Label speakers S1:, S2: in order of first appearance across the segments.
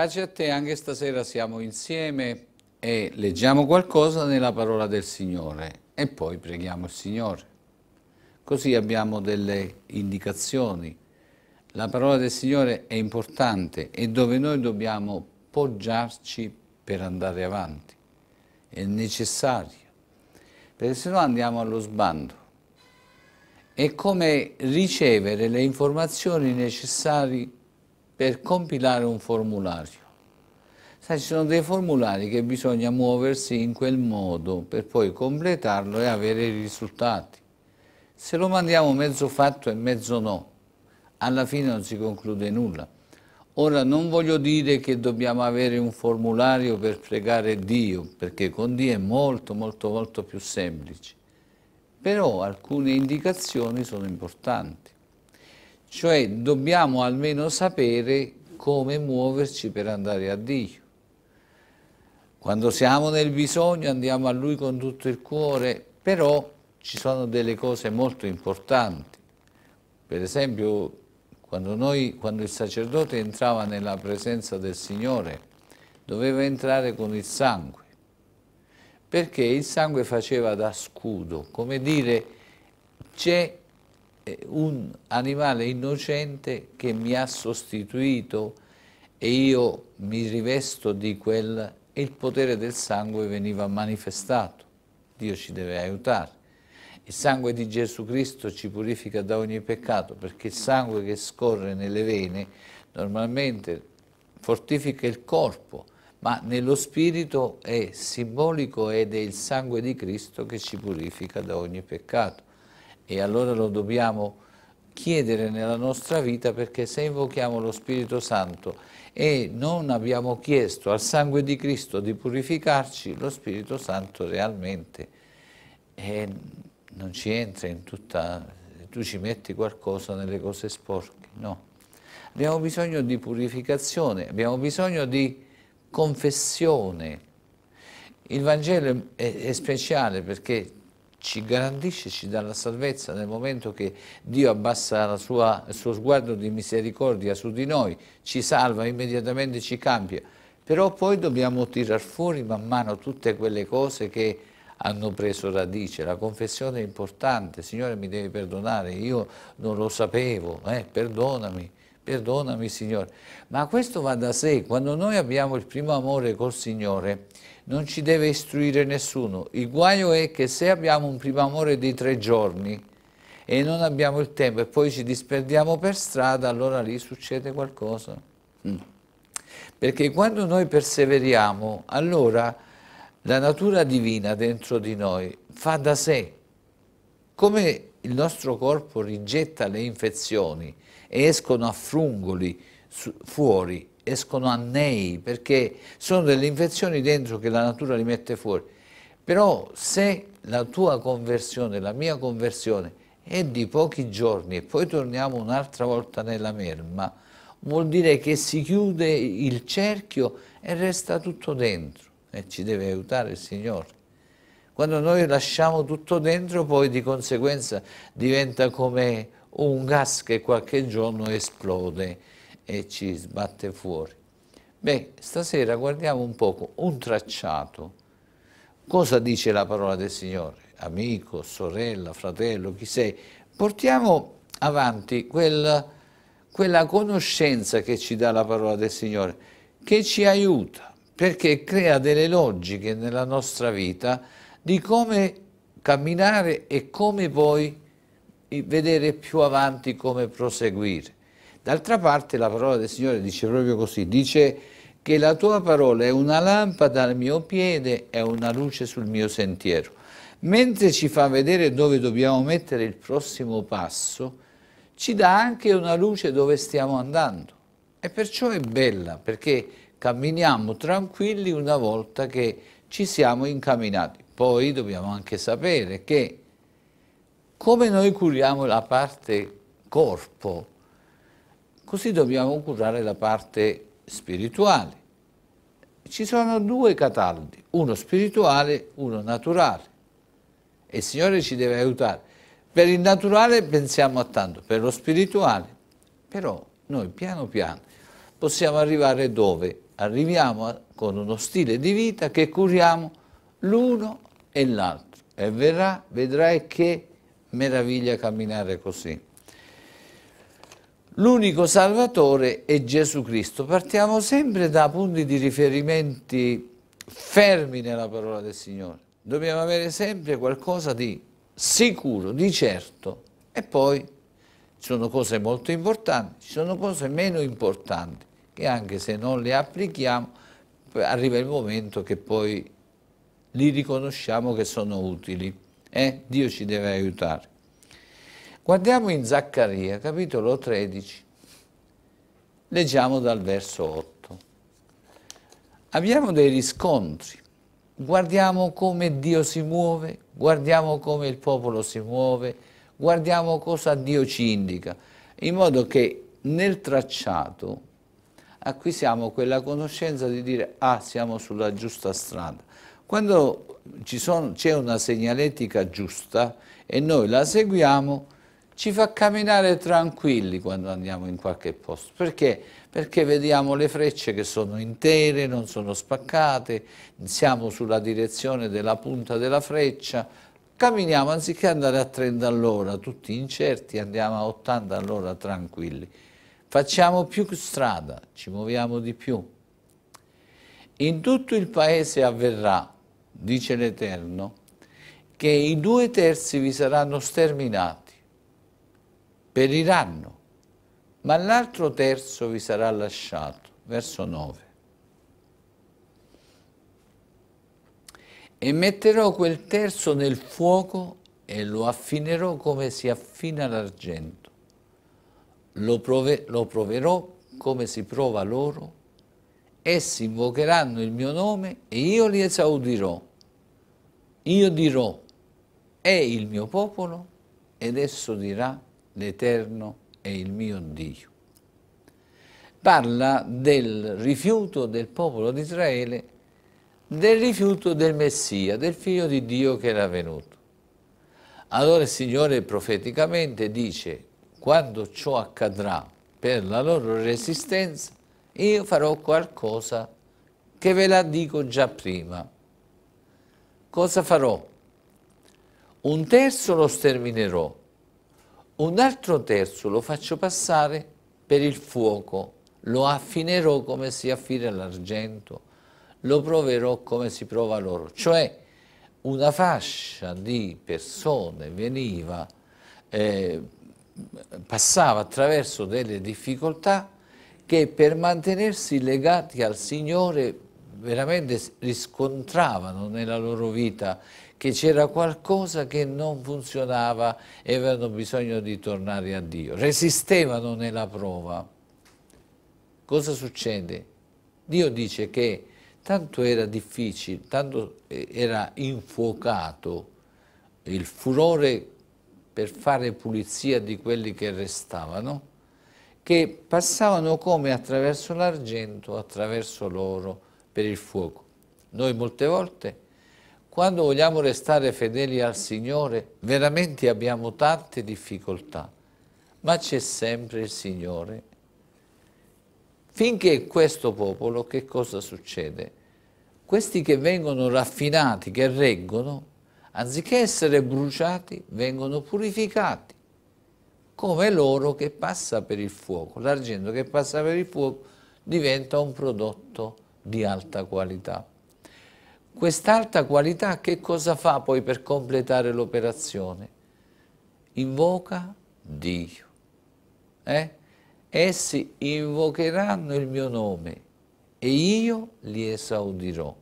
S1: Pace a te, anche stasera siamo insieme e leggiamo qualcosa nella parola del Signore e poi preghiamo il Signore. Così abbiamo delle indicazioni. La parola del Signore è importante e dove noi dobbiamo poggiarci per andare avanti. È necessaria, perché se no andiamo allo sbando. È come ricevere le informazioni necessarie per compilare un formulario. Sai, ci sono dei formulari che bisogna muoversi in quel modo per poi completarlo e avere i risultati. Se lo mandiamo mezzo fatto e mezzo no, alla fine non si conclude nulla. Ora non voglio dire che dobbiamo avere un formulario per pregare Dio, perché con Dio è molto molto molto più semplice. Però alcune indicazioni sono importanti. Cioè dobbiamo almeno sapere come muoverci per andare a Dio. Quando siamo nel bisogno andiamo a Lui con tutto il cuore, però ci sono delle cose molto importanti. Per esempio, quando, noi, quando il sacerdote entrava nella presenza del Signore, doveva entrare con il sangue, perché il sangue faceva da scudo, come dire c'è eh, un animale innocente che mi ha sostituito e io mi rivesto di quel e il potere del sangue veniva manifestato. Dio ci deve aiutare. Il sangue di Gesù Cristo ci purifica da ogni peccato perché il sangue che scorre nelle vene normalmente fortifica il corpo, ma nello spirito è simbolico ed è il sangue di Cristo che ci purifica da ogni peccato e allora lo dobbiamo chiedere nella nostra vita perché se invochiamo lo Spirito Santo e non abbiamo chiesto al sangue di Cristo di purificarci, lo Spirito Santo realmente eh, non ci entra in tutta... tu ci metti qualcosa nelle cose sporche, no. Abbiamo bisogno di purificazione, abbiamo bisogno di confessione. Il Vangelo è, è speciale perché ci garantisce, ci dà la salvezza nel momento che Dio abbassa sua, il suo sguardo di misericordia su di noi, ci salva, immediatamente ci cambia. Però poi dobbiamo tirar fuori man mano tutte quelle cose che hanno preso radice. La confessione è importante, Signore mi devi perdonare, io non lo sapevo, eh, perdonami, perdonami Signore. Ma questo va da sé, quando noi abbiamo il primo amore col Signore, non ci deve istruire nessuno. Il guaio è che se abbiamo un primo amore di tre giorni e non abbiamo il tempo e poi ci disperdiamo per strada, allora lì succede qualcosa. Mm. Perché quando noi perseveriamo, allora la natura divina dentro di noi fa da sé. Come il nostro corpo rigetta le infezioni e escono a frungoli fuori escono annei, perché sono delle infezioni dentro che la natura li mette fuori. Però se la tua conversione, la mia conversione, è di pochi giorni e poi torniamo un'altra volta nella merma, vuol dire che si chiude il cerchio e resta tutto dentro e ci deve aiutare il Signore. Quando noi lasciamo tutto dentro poi di conseguenza diventa come un gas che qualche giorno esplode e ci sbatte fuori. Beh, stasera guardiamo un poco un tracciato. Cosa dice la parola del Signore? Amico, sorella, fratello, chi sei? Portiamo avanti quel, quella conoscenza che ci dà la parola del Signore, che ci aiuta, perché crea delle logiche nella nostra vita di come camminare e come poi vedere più avanti come proseguire. D'altra parte la parola del Signore dice proprio così, dice che la tua parola è una lampada al mio piede, è una luce sul mio sentiero. Mentre ci fa vedere dove dobbiamo mettere il prossimo passo, ci dà anche una luce dove stiamo andando. E perciò è bella, perché camminiamo tranquilli una volta che ci siamo incamminati. Poi dobbiamo anche sapere che come noi curiamo la parte corpo, Così dobbiamo curare la parte spirituale. Ci sono due cataldi, uno spirituale, e uno naturale. E il Signore ci deve aiutare. Per il naturale pensiamo a tanto, per lo spirituale. Però noi piano piano possiamo arrivare dove? Arriviamo a, con uno stile di vita che curiamo l'uno e l'altro. E verrà, vedrai che meraviglia camminare così. L'unico Salvatore è Gesù Cristo. Partiamo sempre da punti di riferimenti fermi nella parola del Signore. Dobbiamo avere sempre qualcosa di sicuro, di certo. E poi ci sono cose molto importanti, ci sono cose meno importanti, che anche se non le applichiamo, arriva il momento che poi li riconosciamo che sono utili. Eh? Dio ci deve aiutare. Guardiamo in Zaccaria, capitolo 13, leggiamo dal verso 8. Abbiamo dei riscontri, guardiamo come Dio si muove, guardiamo come il popolo si muove, guardiamo cosa Dio ci indica, in modo che nel tracciato acquisiamo quella conoscenza di dire ah siamo sulla giusta strada. Quando c'è una segnaletica giusta e noi la seguiamo, ci fa camminare tranquilli quando andiamo in qualche posto. Perché? Perché vediamo le frecce che sono intere, non sono spaccate, siamo sulla direzione della punta della freccia, camminiamo anziché andare a 30 all'ora, tutti incerti, andiamo a 80 all'ora tranquilli. Facciamo più strada, ci muoviamo di più. In tutto il paese avverrà, dice l'Eterno, che i due terzi vi saranno sterminati periranno, ma l'altro terzo vi sarà lasciato. Verso 9. E metterò quel terzo nel fuoco e lo affinerò come si affina l'argento. Lo, prove, lo proverò come si prova loro. Essi invocheranno il mio nome e io li esaudirò. Io dirò, è il mio popolo, ed esso dirà, l'Eterno è il mio Dio. Parla del rifiuto del popolo di Israele, del rifiuto del Messia, del figlio di Dio che era venuto. Allora il Signore profeticamente dice, quando ciò accadrà per la loro resistenza, io farò qualcosa che ve la dico già prima. Cosa farò? Un terzo lo sterminerò, un altro terzo lo faccio passare per il fuoco, lo affinerò come si affina l'argento, lo proverò come si prova l'oro. Cioè una fascia di persone veniva, eh, passava attraverso delle difficoltà che per mantenersi legati al Signore veramente riscontravano nella loro vita che c'era qualcosa che non funzionava e avevano bisogno di tornare a Dio. Resistevano nella prova. Cosa succede? Dio dice che tanto era difficile, tanto eh, era infuocato il furore per fare pulizia di quelli che restavano, che passavano come attraverso l'argento, attraverso l'oro per il fuoco. Noi molte volte quando vogliamo restare fedeli al Signore, veramente abbiamo tante difficoltà, ma c'è sempre il Signore. Finché questo popolo, che cosa succede? Questi che vengono raffinati, che reggono, anziché essere bruciati, vengono purificati, come l'oro che passa per il fuoco. L'argento che passa per il fuoco diventa un prodotto di alta qualità. Quest'alta qualità che cosa fa poi per completare l'operazione? Invoca Dio. Eh? Essi invocheranno il mio nome e io li esaudirò.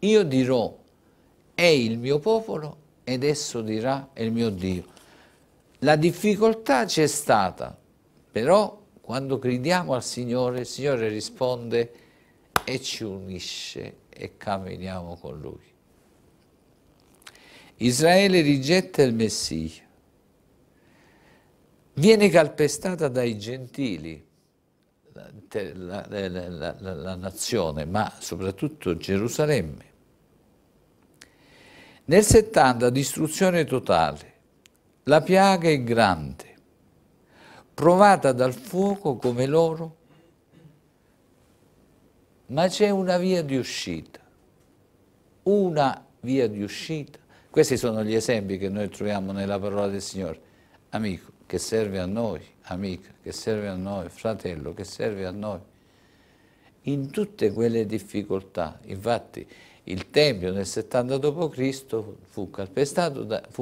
S1: Io dirò, è il mio popolo ed esso dirà, è il mio Dio. La difficoltà c'è stata, però quando gridiamo al Signore, il Signore risponde e ci unisce e camminiamo con lui. Israele rigetta il Messia, viene calpestata dai gentili, la, la, la, la, nazione, ma soprattutto Gerusalemme. Nel 70 distruzione totale, la piaga è grande, provata dal fuoco come l'oro ma c'è una via di uscita, una via di uscita. Questi sono gli esempi che noi troviamo nella parola del Signore. Amico, che serve a noi, amica, che serve a noi, fratello, che serve a noi. In tutte quelle difficoltà, infatti, il Tempio nel 70 d.C. Fu, fu,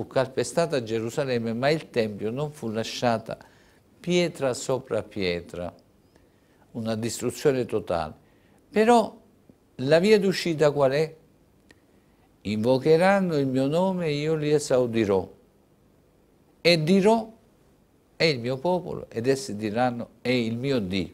S1: calpestato a Gerusalemme, ma il Tempio non fu lasciata pietra sopra pietra, una distruzione totale. Però la via d'uscita qual è? Invocheranno il mio nome e io li esaudirò. E dirò, è il mio popolo, ed essi diranno, è il mio Dio.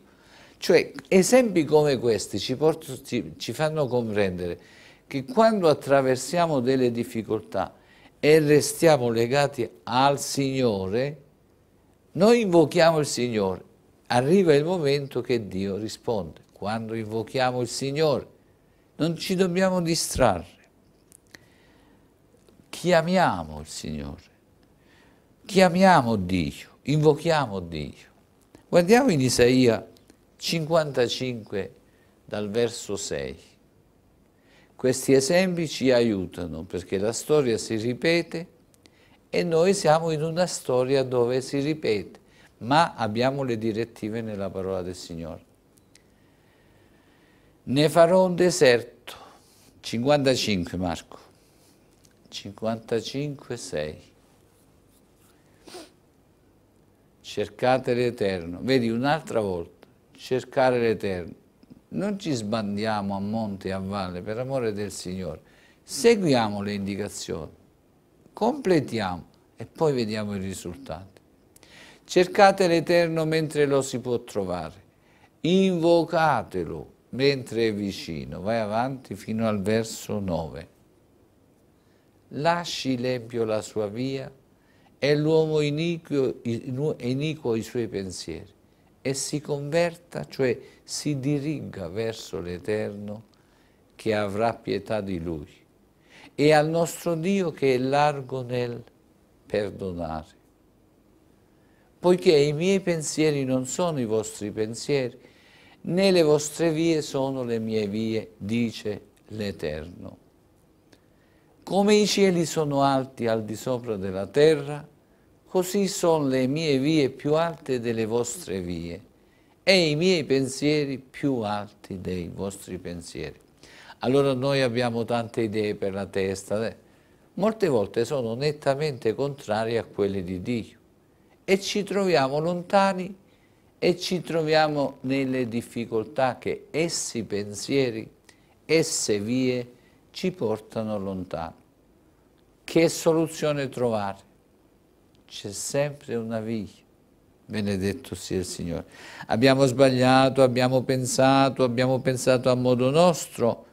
S1: Cioè, esempi come questi ci, porto, ci, ci fanno comprendere che quando attraversiamo delle difficoltà e restiamo legati al Signore, noi invochiamo il Signore. Arriva il momento che Dio risponde quando invochiamo il Signore, non ci dobbiamo distrarre. Chiamiamo il Signore, chiamiamo Dio, invochiamo Dio. Guardiamo in Isaia 55 dal verso 6. Questi esempi ci aiutano perché la storia si ripete e noi siamo in una storia dove si ripete, ma abbiamo le direttive nella parola del Signore. Ne farò un deserto. 55 Marco. 55, 6. Cercate l'Eterno. Vedi un'altra volta, cercare l'Eterno. Non ci sbandiamo a monte e a valle, per amore del Signore. Seguiamo le indicazioni, completiamo e poi vediamo i risultati. Cercate l'Eterno mentre lo si può trovare. Invocatelo mentre è vicino, vai avanti fino al verso 9. Lasci l'ebbio la sua via e l'uomo iniquo, iniquo i suoi pensieri e si converta, cioè si diriga verso l'Eterno che avrà pietà di lui e al nostro Dio che è largo nel perdonare. Poiché i miei pensieri non sono i vostri pensieri né le vostre vie sono le mie vie, dice l'Eterno. Come i cieli sono alti al di sopra della terra, così sono le mie vie più alte delle vostre vie e i miei pensieri più alti dei vostri pensieri. Allora noi abbiamo tante idee per la testa, eh? molte volte sono nettamente contrarie a quelle di Dio e ci troviamo lontani e ci troviamo nelle difficoltà che essi pensieri, esse vie ci portano lontano. Che soluzione trovare? C'è sempre una via. Benedetto sia il Signore. Abbiamo sbagliato, abbiamo pensato, abbiamo pensato a modo nostro,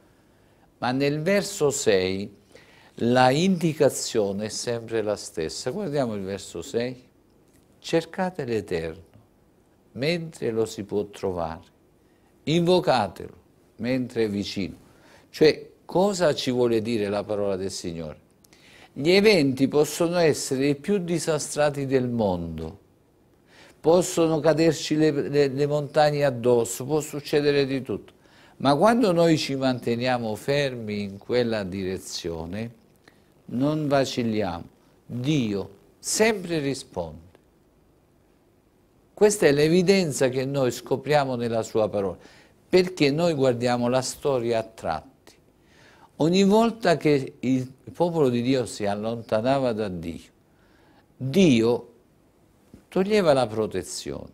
S1: ma nel verso 6 la indicazione è sempre la stessa. Guardiamo il verso 6. Cercate l'Eterno mentre lo si può trovare. Invocatelo mentre è vicino. Cioè, cosa ci vuole dire la parola del Signore? Gli eventi possono essere i più disastrati del mondo, possono caderci le, le, le montagne addosso, può succedere di tutto. Ma quando noi ci manteniamo fermi in quella direzione, non vacilliamo. Dio sempre risponde. Questa è l'evidenza che noi scopriamo nella sua parola, perché noi guardiamo la storia a tratti. Ogni volta che il popolo di Dio si allontanava da Dio, Dio toglieva la protezione,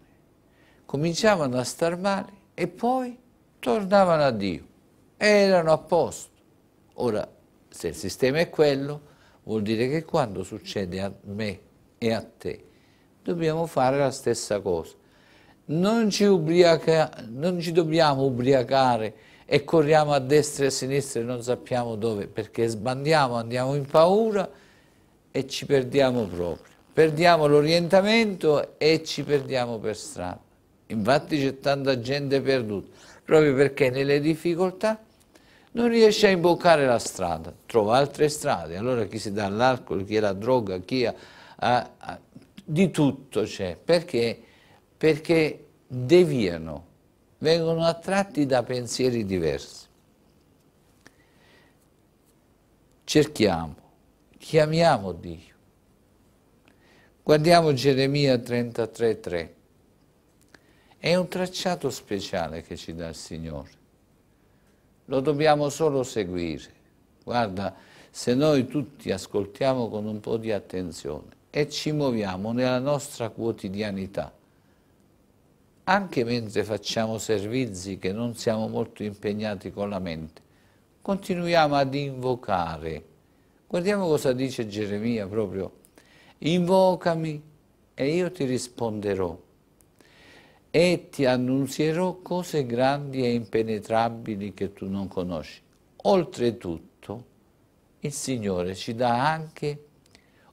S1: cominciavano a star male e poi tornavano a Dio, erano a posto. Ora, se il sistema è quello, vuol dire che quando succede a me e a te, dobbiamo fare la stessa cosa. Non ci, ubriaca, non ci dobbiamo ubriacare e corriamo a destra e a sinistra e non sappiamo dove, perché sbandiamo, andiamo in paura e ci perdiamo proprio. Perdiamo l'orientamento e ci perdiamo per strada. Infatti c'è tanta gente perduta, proprio perché nelle difficoltà non riesce a imboccare la strada, trova altre strade. Allora chi si dà all'alcol, chi è alla droga, chi ha, eh, ha eh, di tutto c'è, perché? Perché deviano, vengono attratti da pensieri diversi. Cerchiamo, chiamiamo Dio. Guardiamo Geremia 33,3. È un tracciato speciale che ci dà il Signore. Lo dobbiamo solo seguire. Guarda, se noi tutti ascoltiamo con un po' di attenzione, e ci muoviamo nella nostra quotidianità, anche mentre facciamo servizi che non siamo molto impegnati con la mente, continuiamo ad invocare. Guardiamo cosa dice Geremia proprio. Invocami e io ti risponderò e ti annunzierò cose grandi e impenetrabili che tu non conosci. Oltretutto, il Signore ci dà anche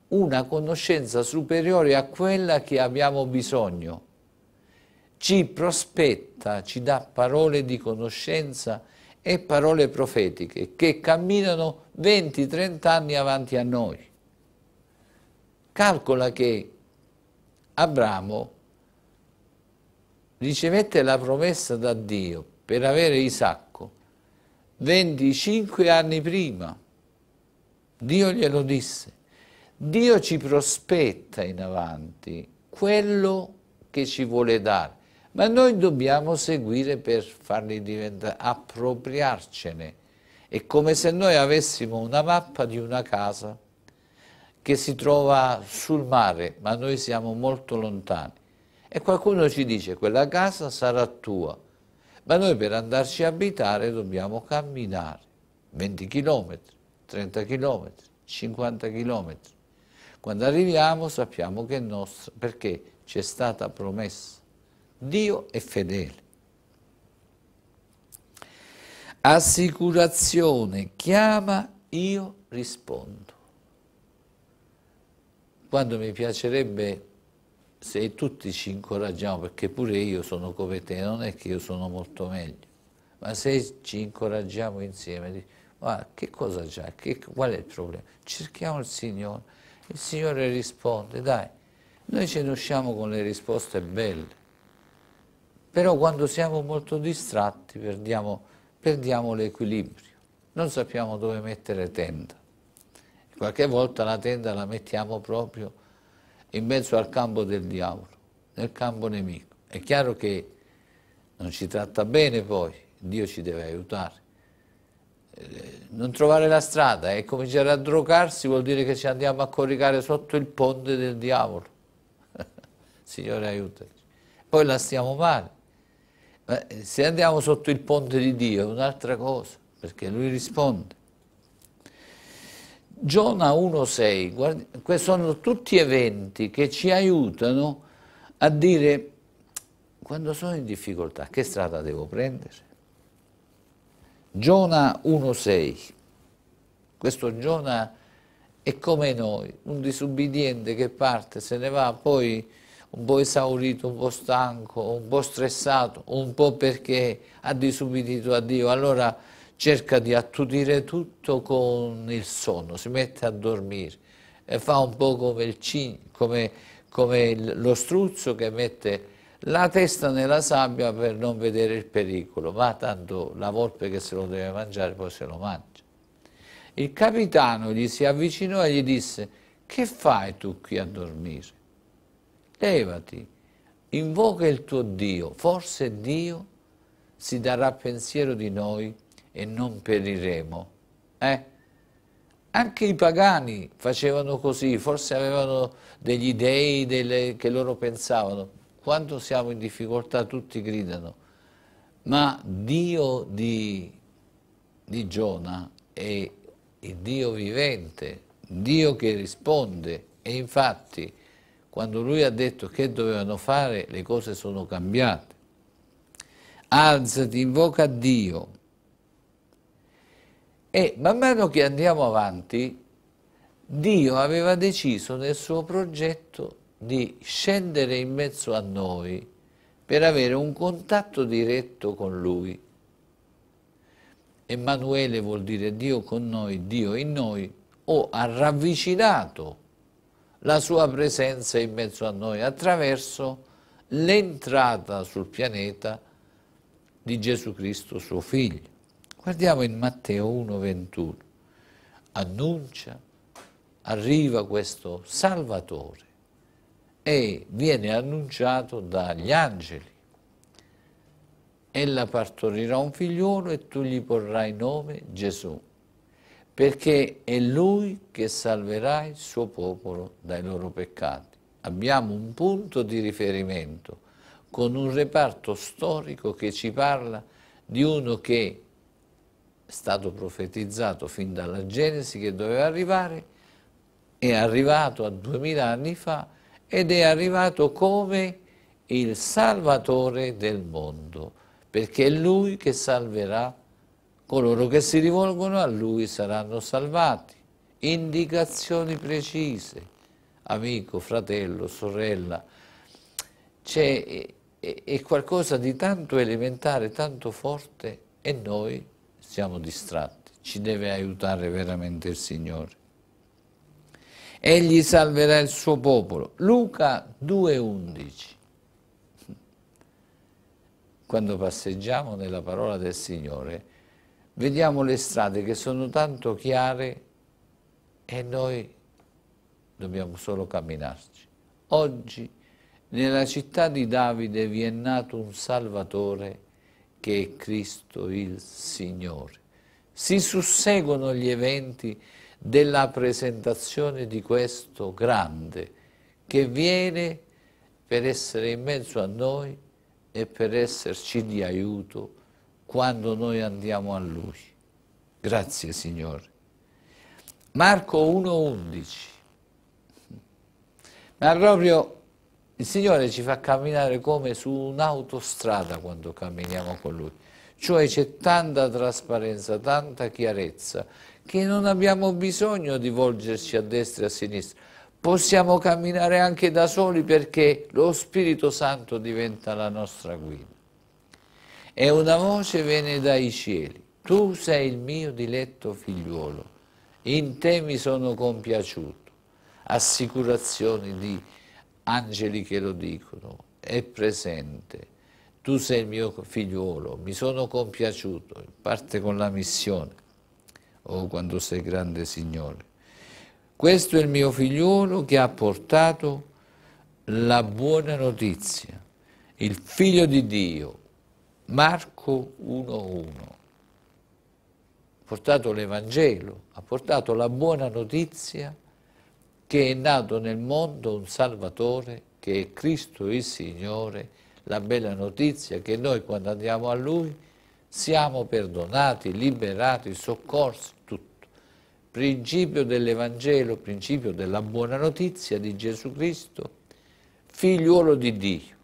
S1: una conoscenza superiore a quella che abbiamo bisogno. Ci prospetta, ci dà parole di conoscenza e parole profetiche che camminano 20-30 anni avanti a noi. Calcola che Abramo ricevette la promessa da Dio per avere Isacco 25 anni prima. Dio glielo disse. Dio ci prospetta in avanti quello che ci vuole dare, ma noi dobbiamo seguire per farli diventare, appropriarcene. È come se noi avessimo una mappa di una casa che si trova sul mare, ma noi siamo molto lontani. E qualcuno ci dice quella casa sarà tua, ma noi per andarci a abitare dobbiamo camminare 20 km, 30 km, 50 chilometri. Quando arriviamo sappiamo che è nostro, perché ci è stata promessa. Dio è fedele. Assicurazione, chiama, io rispondo. Quando mi piacerebbe se tutti ci incoraggiamo, perché pure io sono come te, non è che io sono molto meglio, ma se ci incoraggiamo insieme, ma che cosa c'è? qual è il problema? Cerchiamo il Signore, il Signore risponde, dai, noi ce ne usciamo con le risposte belle, però quando siamo molto distratti perdiamo, perdiamo l'equilibrio, non sappiamo dove mettere tenda. Qualche volta la tenda la mettiamo proprio in mezzo al campo del diavolo, nel campo nemico. È chiaro che non ci tratta bene poi, Dio ci deve aiutare non trovare la strada e cominciare a drogarsi vuol dire che ci andiamo a coricare sotto il ponte del diavolo. Signore aiutaci. Poi la stiamo male. Ma eh, se andiamo sotto il ponte di Dio è un'altra cosa, perché Lui risponde. Giona 1.6, sono tutti eventi che ci aiutano a dire quando sono in difficoltà che strada devo prendere? Giona 1.6. Questo Giona è come noi, un disubbidiente che parte, se ne va, poi un po' esaurito, un po' stanco, un po' stressato, un po' perché ha disubbidito a Dio. Allora cerca di attutire tutto con il sonno, si mette a dormire e fa un po' come, il, come, come lo struzzo che mette la testa nella sabbia per non vedere il pericolo, ma tanto la volpe che se lo deve mangiare poi se lo mangia. Il capitano gli si avvicinò e gli disse, che fai tu qui a dormire? Levati, invoca il tuo Dio, forse Dio si darà pensiero di noi e non periremo. Eh? Anche i pagani facevano così, forse avevano degli dei delle, che loro pensavano, quando siamo in difficoltà tutti gridano, ma Dio di, di Giona è il Dio vivente, Dio che risponde e infatti quando lui ha detto che dovevano fare le cose sono cambiate. Alzati, invoca Dio. E man mano che andiamo avanti, Dio aveva deciso nel suo progetto di scendere in mezzo a noi per avere un contatto diretto con Lui. Emanuele vuol dire Dio con noi, Dio in noi, o ha ravvicinato la sua presenza in mezzo a noi attraverso l'entrata sul pianeta di Gesù Cristo suo figlio. Guardiamo in Matteo 1,21. Annuncia, arriva questo Salvatore e viene annunciato dagli angeli. Ella partorirà un figliolo e tu gli porrai nome Gesù, perché è lui che salverà il suo popolo dai loro peccati. Abbiamo un punto di riferimento con un reparto storico che ci parla di uno che è stato profetizzato fin dalla Genesi che doveva arrivare, è arrivato a duemila anni fa ed è arrivato come il Salvatore del mondo, perché è Lui che salverà coloro che si rivolgono a Lui saranno salvati. Indicazioni precise, amico, fratello, sorella, c'è qualcosa di tanto elementare, tanto forte e noi siamo distratti. Ci deve aiutare veramente il Signore egli salverà il suo popolo. Luca 2,11. Quando passeggiamo nella parola del Signore, vediamo le strade che sono tanto chiare e noi dobbiamo solo camminarci. Oggi nella città di Davide vi è nato un Salvatore che è Cristo il Signore. Si susseguono gli eventi della presentazione di questo grande che viene per essere in mezzo a noi e per esserci di aiuto quando noi andiamo a Lui. Grazie Signore. Marco 1,11. Ma proprio il Signore ci fa camminare come su un'autostrada quando camminiamo con Lui. Cioè c'è tanta trasparenza, tanta chiarezza che non abbiamo bisogno di volgerci a destra e a sinistra. Possiamo camminare anche da soli perché lo Spirito Santo diventa la nostra guida. E una voce viene dai cieli. Tu sei il mio diletto figliuolo, in te mi sono compiaciuto. Assicurazioni di angeli che lo dicono, è presente. Tu sei il mio figliuolo, mi sono compiaciuto, parte con la missione oh quanto sei grande Signore. Questo è il mio figliolo che ha portato la buona notizia, il figlio di Dio, Marco 1.1. Ha portato l'Evangelo, ha portato la buona notizia che è nato nel mondo un Salvatore, che è Cristo il Signore, la bella notizia che noi quando andiamo a Lui siamo perdonati, liberati, soccorsi, principio dell'Evangelo, principio della buona notizia di Gesù Cristo, figliuolo di Dio,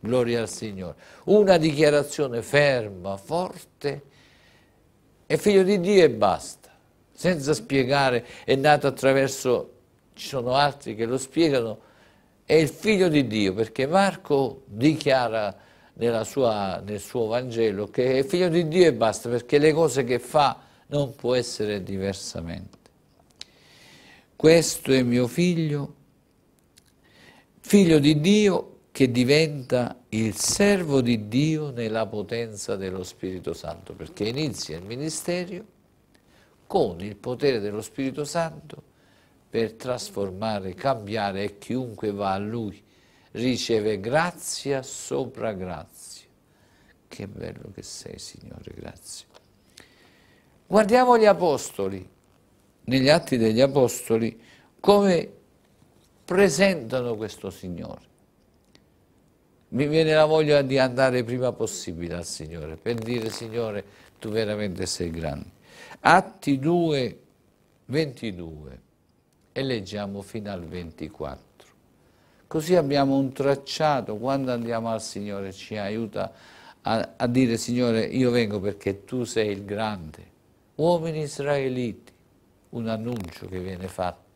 S1: gloria al Signore. Una dichiarazione ferma, forte, è figlio di Dio e basta, senza spiegare, è nato attraverso, ci sono altri che lo spiegano, è il figlio di Dio, perché Marco dichiara sua, nel suo Vangelo che è figlio di Dio e basta, perché le cose che fa non può essere diversamente. Questo è mio figlio, figlio di Dio che diventa il servo di Dio nella potenza dello Spirito Santo, perché inizia il ministerio con il potere dello Spirito Santo per trasformare, cambiare e chiunque va a Lui riceve grazia sopra grazia. Che bello che sei, Signore, grazie. Guardiamo gli apostoli, negli atti degli apostoli, come presentano questo Signore. Mi viene la voglia di andare prima possibile al Signore, per dire Signore, tu veramente sei grande. Atti 2, 22 e leggiamo fino al 24. Così abbiamo un tracciato, quando andiamo al Signore ci aiuta a, a dire Signore, io vengo perché tu sei il grande, uomini israeliti, un annuncio che viene fatto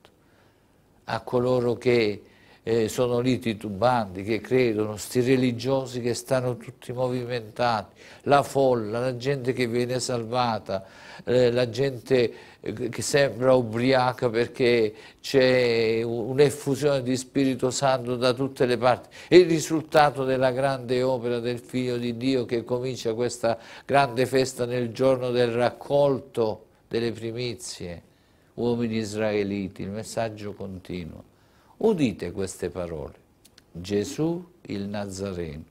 S1: a coloro che eh, sono lì titubanti che credono, sti religiosi che stanno tutti movimentati, la folla, la gente che viene salvata, eh, la gente eh, che sembra ubriaca perché c'è un'effusione di Spirito Santo da tutte le parti. È il risultato della grande opera del Figlio di Dio che comincia questa grande festa nel giorno del raccolto delle primizie, uomini israeliti, il messaggio continua. Udite queste parole. Gesù il Nazareno,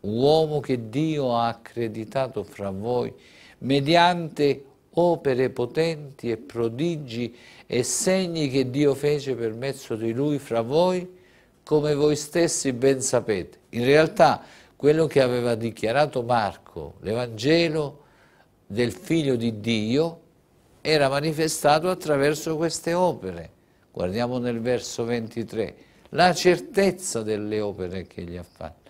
S1: uomo che Dio ha accreditato fra voi mediante opere potenti e prodigi e segni che Dio fece per mezzo di lui fra voi, come voi stessi ben sapete. In realtà quello che aveva dichiarato Marco, l'Evangelo del Figlio di Dio, era manifestato attraverso queste opere. Guardiamo nel verso 23, la certezza delle opere che gli ha fatto.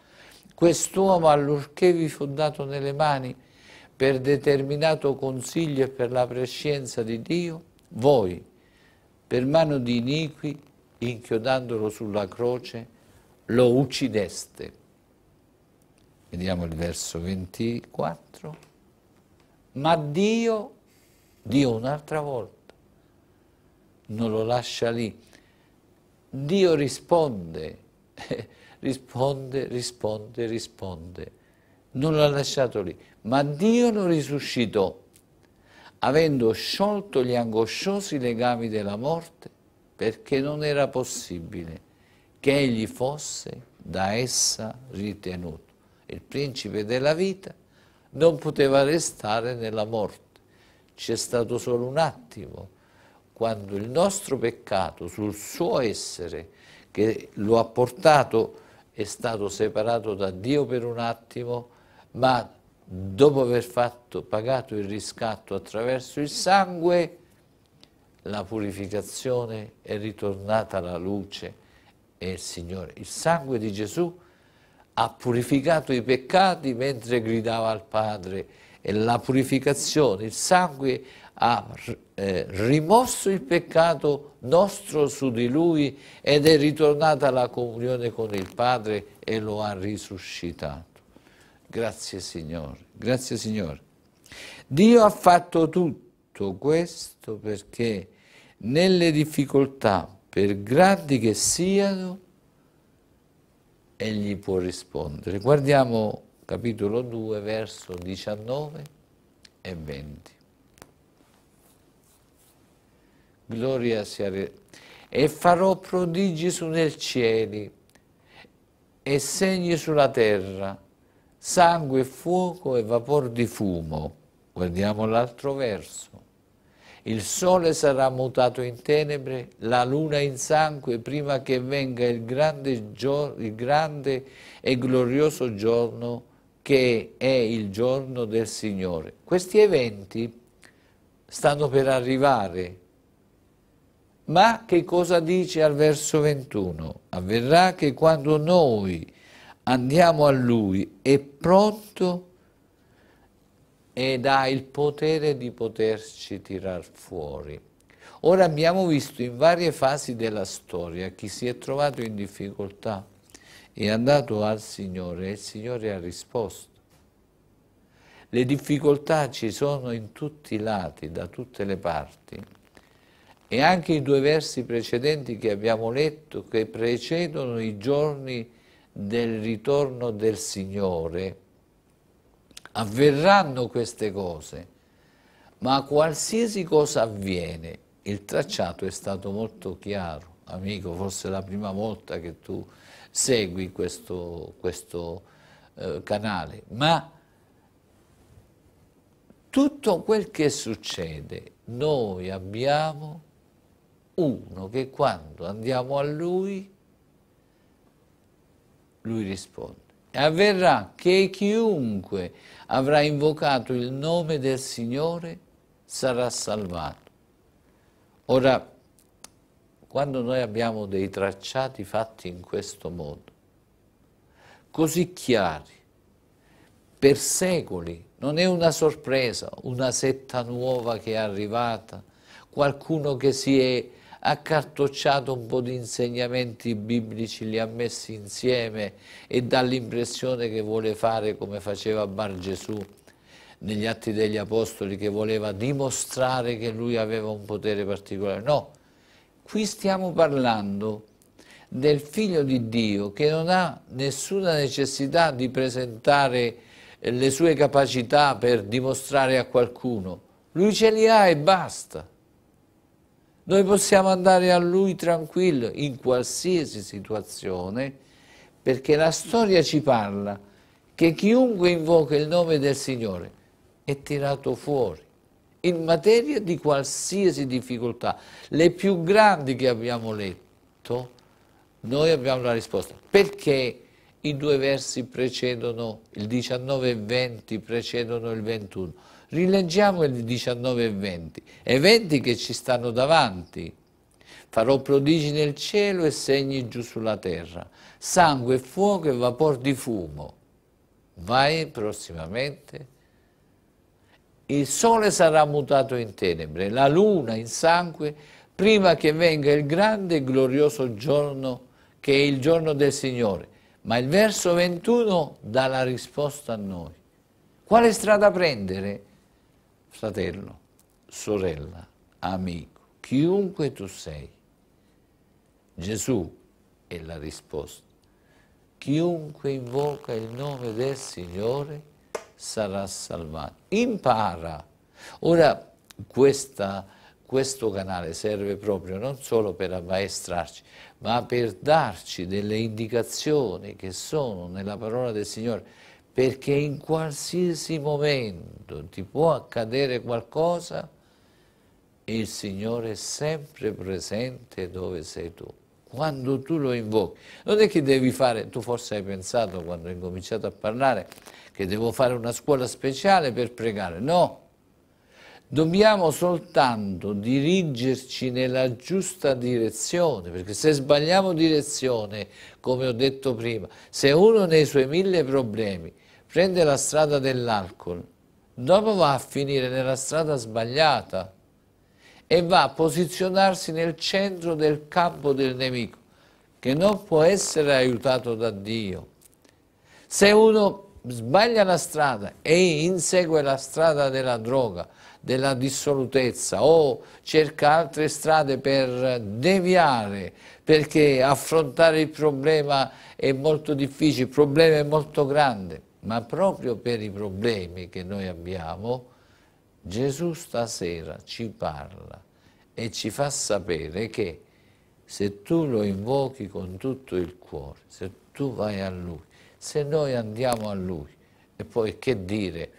S1: Quest'uomo allorché vi fu dato nelle mani per determinato consiglio e per la prescienza di Dio, voi, per mano di iniqui, inchiodandolo sulla croce, lo uccideste. Vediamo il verso 24. Ma Dio, Dio un'altra volta, non lo lascia lì. Dio risponde, risponde, risponde, risponde. Non l'ha lasciato lì. Ma Dio lo risuscitò, avendo sciolto gli angosciosi legami della morte, perché non era possibile che egli fosse da essa ritenuto. Il principe della vita non poteva restare nella morte. C'è stato solo un attimo quando il nostro peccato sul suo essere che lo ha portato è stato separato da Dio per un attimo, ma dopo aver fatto, pagato il riscatto attraverso il sangue, la purificazione è ritornata alla luce e il Signore. Il sangue di Gesù ha purificato i peccati mentre gridava al Padre e la purificazione, il sangue ha eh, rimosso il peccato nostro su di lui ed è ritornata la comunione con il Padre e lo ha risuscitato. Grazie Signore, grazie Signore. Dio ha fatto tutto questo perché nelle difficoltà, per grandi che siano, egli può rispondere. Guardiamo capitolo 2, verso 19 e 20. gloria sia E farò prodigi su nel cieli e segni sulla terra, sangue fuoco e vapor di fumo. Guardiamo l'altro verso. Il sole sarà mutato in tenebre, la luna in sangue, prima che venga il grande, il grande e glorioso giorno che è il giorno del Signore. Questi eventi stanno per arrivare ma che cosa dice al verso 21? Avverrà che quando noi andiamo a Lui è pronto ed ha il potere di poterci tirar fuori. Ora abbiamo visto in varie fasi della storia chi si è trovato in difficoltà è andato al Signore e il Signore ha risposto. Le difficoltà ci sono in tutti i lati, da tutte le parti. E anche i due versi precedenti che abbiamo letto, che precedono i giorni del ritorno del Signore, avverranno queste cose, ma qualsiasi cosa avviene, il tracciato è stato molto chiaro, amico, forse è la prima volta che tu segui questo, questo eh, canale, ma tutto quel che succede, noi abbiamo uno che quando andiamo a lui, lui risponde. E avverrà che chiunque avrà invocato il nome del Signore sarà salvato. Ora, quando noi abbiamo dei tracciati fatti in questo modo, così chiari, per secoli, non è una sorpresa, una setta nuova che è arrivata, qualcuno che si è ha cartocciato un po' di insegnamenti biblici, li ha messi insieme e dà l'impressione che vuole fare come faceva Bar Gesù negli Atti degli Apostoli, che voleva dimostrare che lui aveva un potere particolare. No, qui stiamo parlando del figlio di Dio che non ha nessuna necessità di presentare le sue capacità per dimostrare a qualcuno. Lui ce li ha e basta. Noi possiamo andare a Lui tranquillo in qualsiasi situazione perché la storia ci parla che chiunque invoca il nome del Signore è tirato fuori in materia di qualsiasi difficoltà. Le più grandi che abbiamo letto, noi abbiamo la risposta. Perché i due versi precedono, il 19 e 20 precedono il 21? rileggiamo il 19 e 20, eventi che ci stanno davanti. Farò prodigi nel cielo e segni giù sulla terra, sangue, fuoco e vapor di fumo. Vai prossimamente. Il sole sarà mutato in tenebre, la luna in sangue, prima che venga il grande e glorioso giorno che è il giorno del Signore. Ma il verso 21 dà la risposta a noi. Quale strada prendere? fratello, sorella, amico, chiunque tu sei. Gesù è la risposta. Chiunque invoca il nome del Signore sarà salvato. Impara. Ora questa, questo canale serve proprio non solo per ammaestrarci, ma per darci delle indicazioni che sono nella parola del Signore perché in qualsiasi momento ti può accadere qualcosa il Signore è sempre presente dove sei tu. Quando tu lo invochi, non è che devi fare, tu forse hai pensato quando hai cominciato a parlare che devo fare una scuola speciale per pregare, no. Dobbiamo soltanto dirigerci nella giusta direzione, perché se sbagliamo direzione, come ho detto prima, se uno nei suoi mille problemi prende la strada dell'alcol, dopo va a finire nella strada sbagliata e va a posizionarsi nel centro del campo del nemico, che non può essere aiutato da Dio. Se uno sbaglia la strada e insegue la strada della droga, della dissolutezza o cerca altre strade per deviare perché affrontare il problema è molto difficile, il problema è molto grande ma proprio per i problemi che noi abbiamo, Gesù stasera ci parla e ci fa sapere che se tu lo invochi con tutto il cuore, se tu vai a Lui, se noi andiamo a Lui, e poi che dire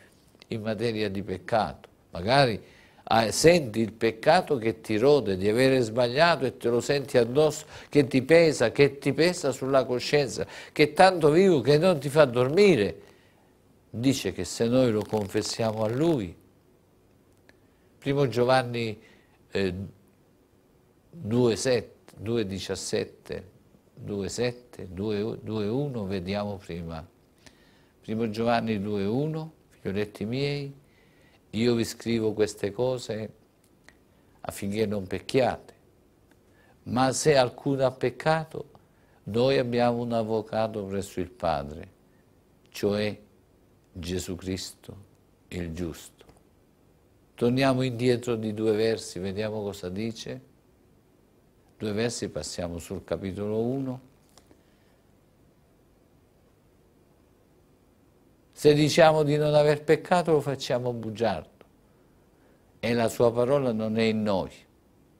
S1: in materia di peccato, magari ah, senti il peccato che ti rode di avere sbagliato e te lo senti addosso, che ti pesa, che ti pesa sulla coscienza, che è tanto vivo che non ti fa dormire, dice che se noi lo confessiamo a Lui, primo Giovanni eh, 2, 7, 2, 1, vediamo prima. Primo Giovanni 2, 1, figlioletti miei, io vi scrivo queste cose affinché non pecchiate, ma se alcuno ha peccato, noi abbiamo un avvocato presso il Padre, cioè Gesù Cristo il giusto. Torniamo indietro di due versi, vediamo cosa dice. Due versi, passiamo sul capitolo 1. Se diciamo di non aver peccato lo facciamo bugiardo e la sua parola non è in noi.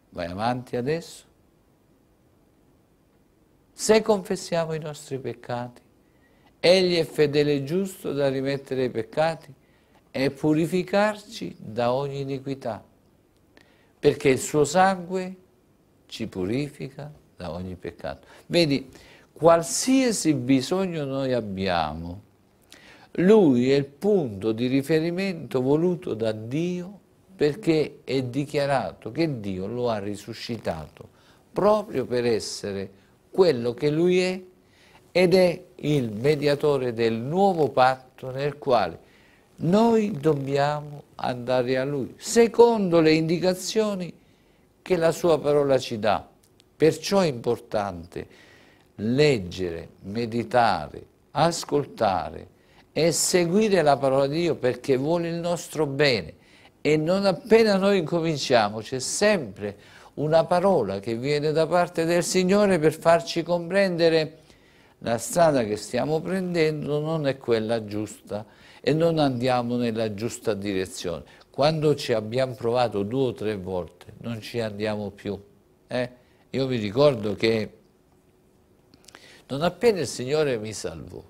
S1: Vai avanti adesso. Se confessiamo i nostri peccati, Egli è fedele e giusto da rimettere i peccati e purificarci da ogni iniquità, perché il suo sangue ci purifica da ogni peccato. Vedi, qualsiasi bisogno noi abbiamo, lui è il punto di riferimento voluto da Dio perché è dichiarato che Dio lo ha risuscitato proprio per essere quello che lui è ed è il mediatore del nuovo patto nel quale noi dobbiamo andare a Lui, secondo le indicazioni che la Sua parola ci dà. Perciò è importante leggere, meditare, ascoltare e seguire la parola di Dio perché vuole il nostro bene. E non appena noi incominciamo c'è sempre una parola che viene da parte del Signore per farci comprendere la strada che stiamo prendendo non è quella giusta e non andiamo nella giusta direzione. Quando ci abbiamo provato due o tre volte non ci andiamo più. Eh? Io vi ricordo che non appena il Signore mi salvò,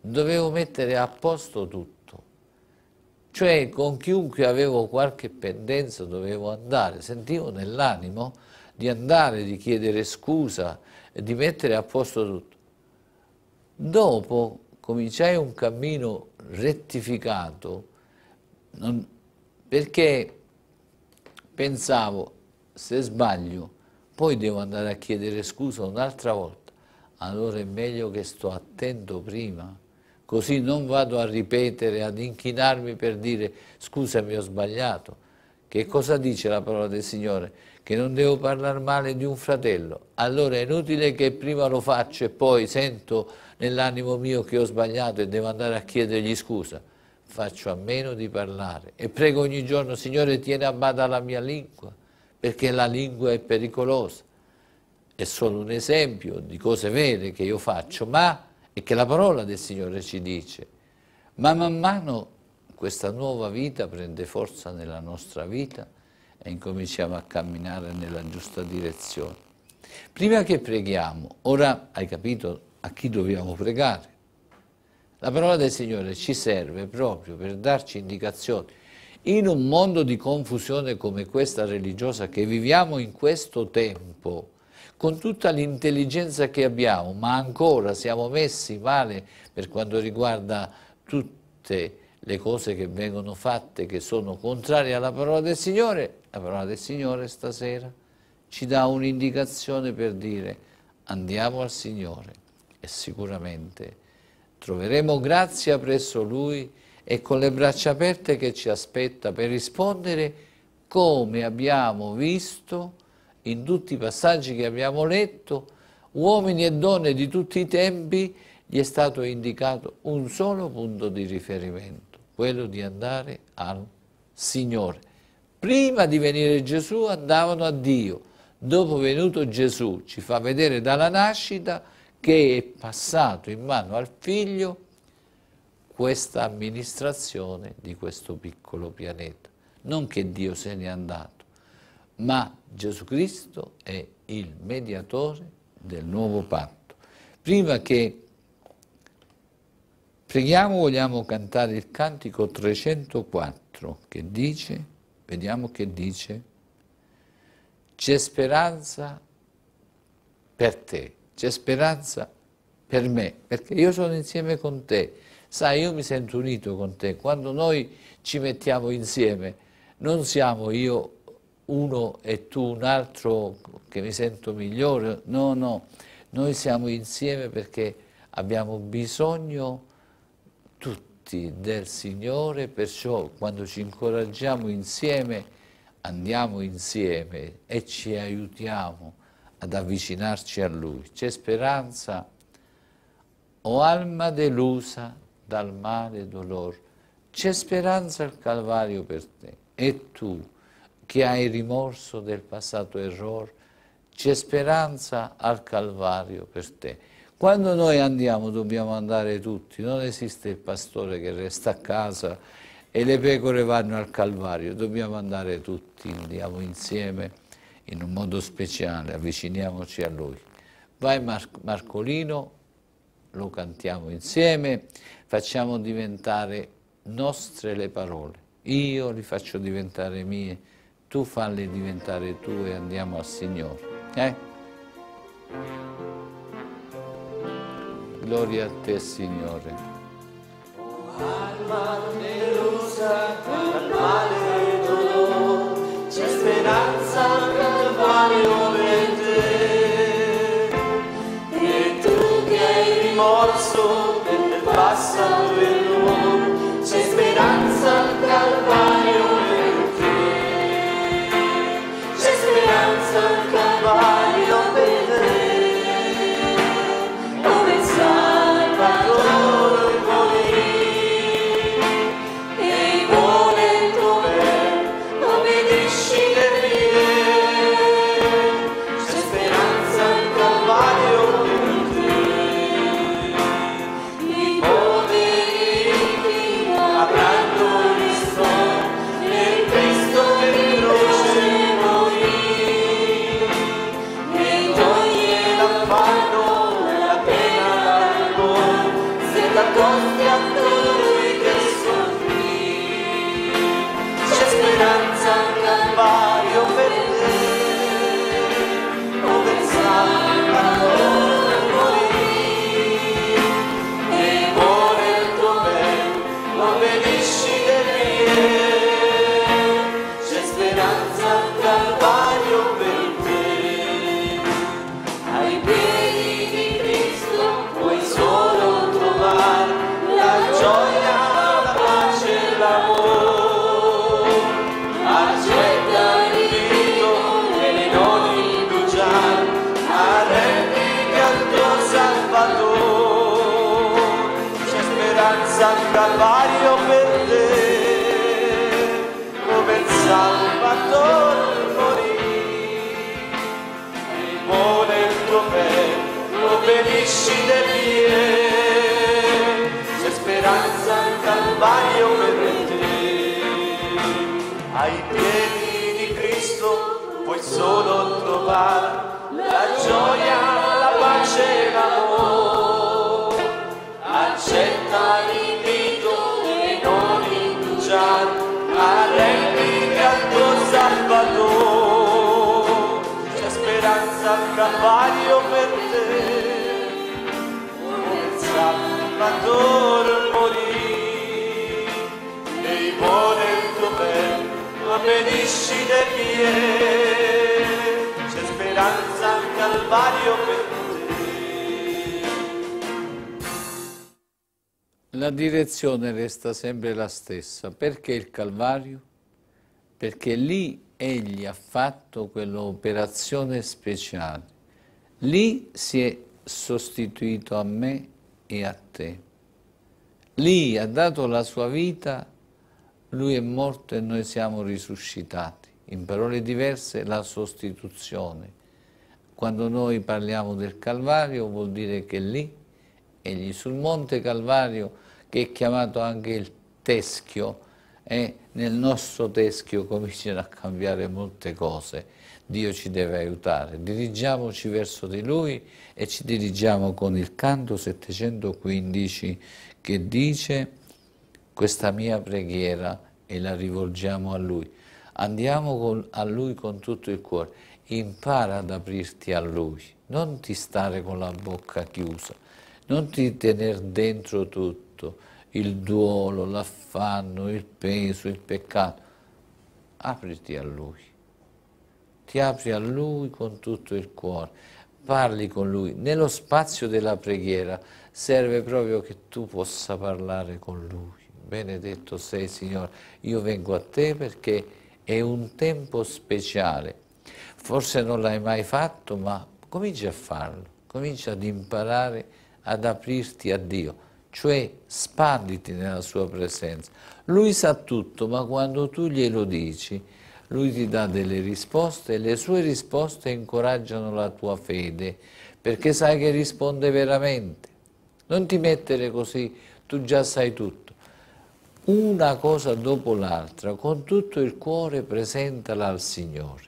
S1: dovevo mettere a posto tutto. Cioè con chiunque avevo qualche pendenza dovevo andare, sentivo nell'animo di andare, di chiedere scusa, di mettere a posto tutto. Dopo cominciai un cammino rettificato non, perché pensavo se sbaglio poi devo andare a chiedere scusa un'altra volta allora è meglio che sto attento prima così non vado a ripetere ad inchinarmi per dire scusami ho sbagliato che cosa dice la parola del Signore? che non devo parlare male di un fratello, allora è inutile che prima lo faccio e poi sento nell'animo mio che ho sbagliato e devo andare a chiedergli scusa. Faccio a meno di parlare e prego ogni giorno, Signore, tieni a bada la mia lingua, perché la lingua è pericolosa. È solo un esempio di cose vere che io faccio, ma è che la parola del Signore ci dice. Ma man mano questa nuova vita prende forza nella nostra vita e incominciamo a camminare nella giusta direzione. Prima che preghiamo, ora hai capito a chi dobbiamo pregare. La parola del Signore ci serve proprio per darci indicazioni. In un mondo di confusione come questa religiosa che viviamo in questo tempo, con tutta l'intelligenza che abbiamo, ma ancora siamo messi male per quanto riguarda tutte le le cose che vengono fatte, che sono contrarie alla parola del Signore, la parola del Signore stasera ci dà un'indicazione per dire andiamo al Signore e sicuramente troveremo grazia presso Lui e con le braccia aperte che ci aspetta per rispondere come abbiamo visto in tutti i passaggi che abbiamo letto, uomini e donne di tutti i tempi, gli è stato indicato un solo punto di riferimento quello di andare al Signore. Prima di venire Gesù andavano a Dio, dopo venuto Gesù ci fa vedere dalla nascita che è passato in mano al figlio questa amministrazione di questo piccolo pianeta. Non che Dio se n'è andato, ma Gesù Cristo è il mediatore del nuovo patto. Prima che Preghiamo, vogliamo cantare il cantico 304 che dice, vediamo che dice, c'è speranza per te, c'è speranza per me, perché io sono insieme con te. Sai, io mi sento unito con te. Quando noi ci mettiamo insieme, non siamo io uno e tu un altro che mi sento migliore. No, no, noi siamo insieme perché abbiamo bisogno tutti del Signore, perciò quando ci incoraggiamo insieme, andiamo insieme e ci aiutiamo ad avvicinarci a Lui. C'è speranza, o alma delusa dal male dolore, c'è speranza al Calvario per te. E tu, che hai rimorso del passato error, c'è speranza al Calvario per te. Quando noi andiamo dobbiamo andare tutti, non esiste il pastore che resta a casa e le pecore vanno al Calvario, dobbiamo andare tutti, andiamo insieme in un modo speciale, avviciniamoci a Lui. Vai Mar Marcolino, lo cantiamo insieme, facciamo diventare nostre le parole, io li faccio diventare mie, tu falle diventare tue, e andiamo al Signore. Eh? Gloria a te, Signore.
S2: Oh, alma delusa, per male e dolore, c'è speranza per Calvario per te. E tu che hai rimorso, per te
S1: lezione resta sempre la stessa. Perché il Calvario? Perché lì Egli ha fatto quell'operazione speciale. Lì si è sostituito a me e a te. Lì ha dato la sua vita, lui è morto e noi siamo risuscitati. In parole diverse, la sostituzione. Quando noi parliamo del Calvario vuol dire che lì, egli sul Monte Calvario, che è chiamato anche il teschio, e nel nostro teschio cominciano a cambiare molte cose. Dio ci deve aiutare. Dirigiamoci verso di Lui e ci dirigiamo con il canto 715 che dice questa mia preghiera e la rivolgiamo a Lui. Andiamo con, a Lui con tutto il cuore. Impara ad aprirti a Lui. Non ti stare con la bocca chiusa. Non ti tenere dentro tutto tutto, il duolo, l'affanno, il peso, il peccato, apriti a Lui, ti apri a Lui con tutto il cuore, parli con Lui, nello spazio della preghiera serve proprio che tu possa parlare con Lui, benedetto sei Signore, io vengo a te perché è un tempo speciale, forse non l'hai mai fatto ma cominci a farlo, cominci ad imparare ad aprirti a Dio, cioè sparditi nella sua presenza. Lui sa tutto, ma quando tu glielo dici, lui ti dà delle risposte e le sue risposte incoraggiano la tua fede, perché sai che risponde veramente. Non ti mettere così, tu già sai tutto. Una cosa dopo l'altra, con tutto il cuore presentala al Signore,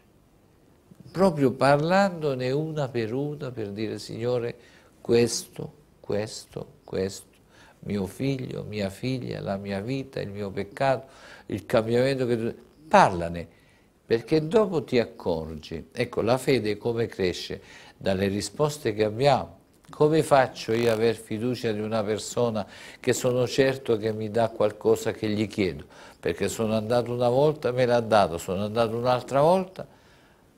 S1: proprio parlandone una per una per dire Signore questo, questo, questo mio figlio, mia figlia, la mia vita, il mio peccato, il cambiamento che tu... Parlane, perché dopo ti accorgi. Ecco, la fede come cresce? Dalle risposte che abbiamo. Come faccio io ad avere fiducia di una persona che sono certo che mi dà qualcosa che gli chiedo? Perché sono andato una volta, me l'ha dato, sono andato un'altra volta.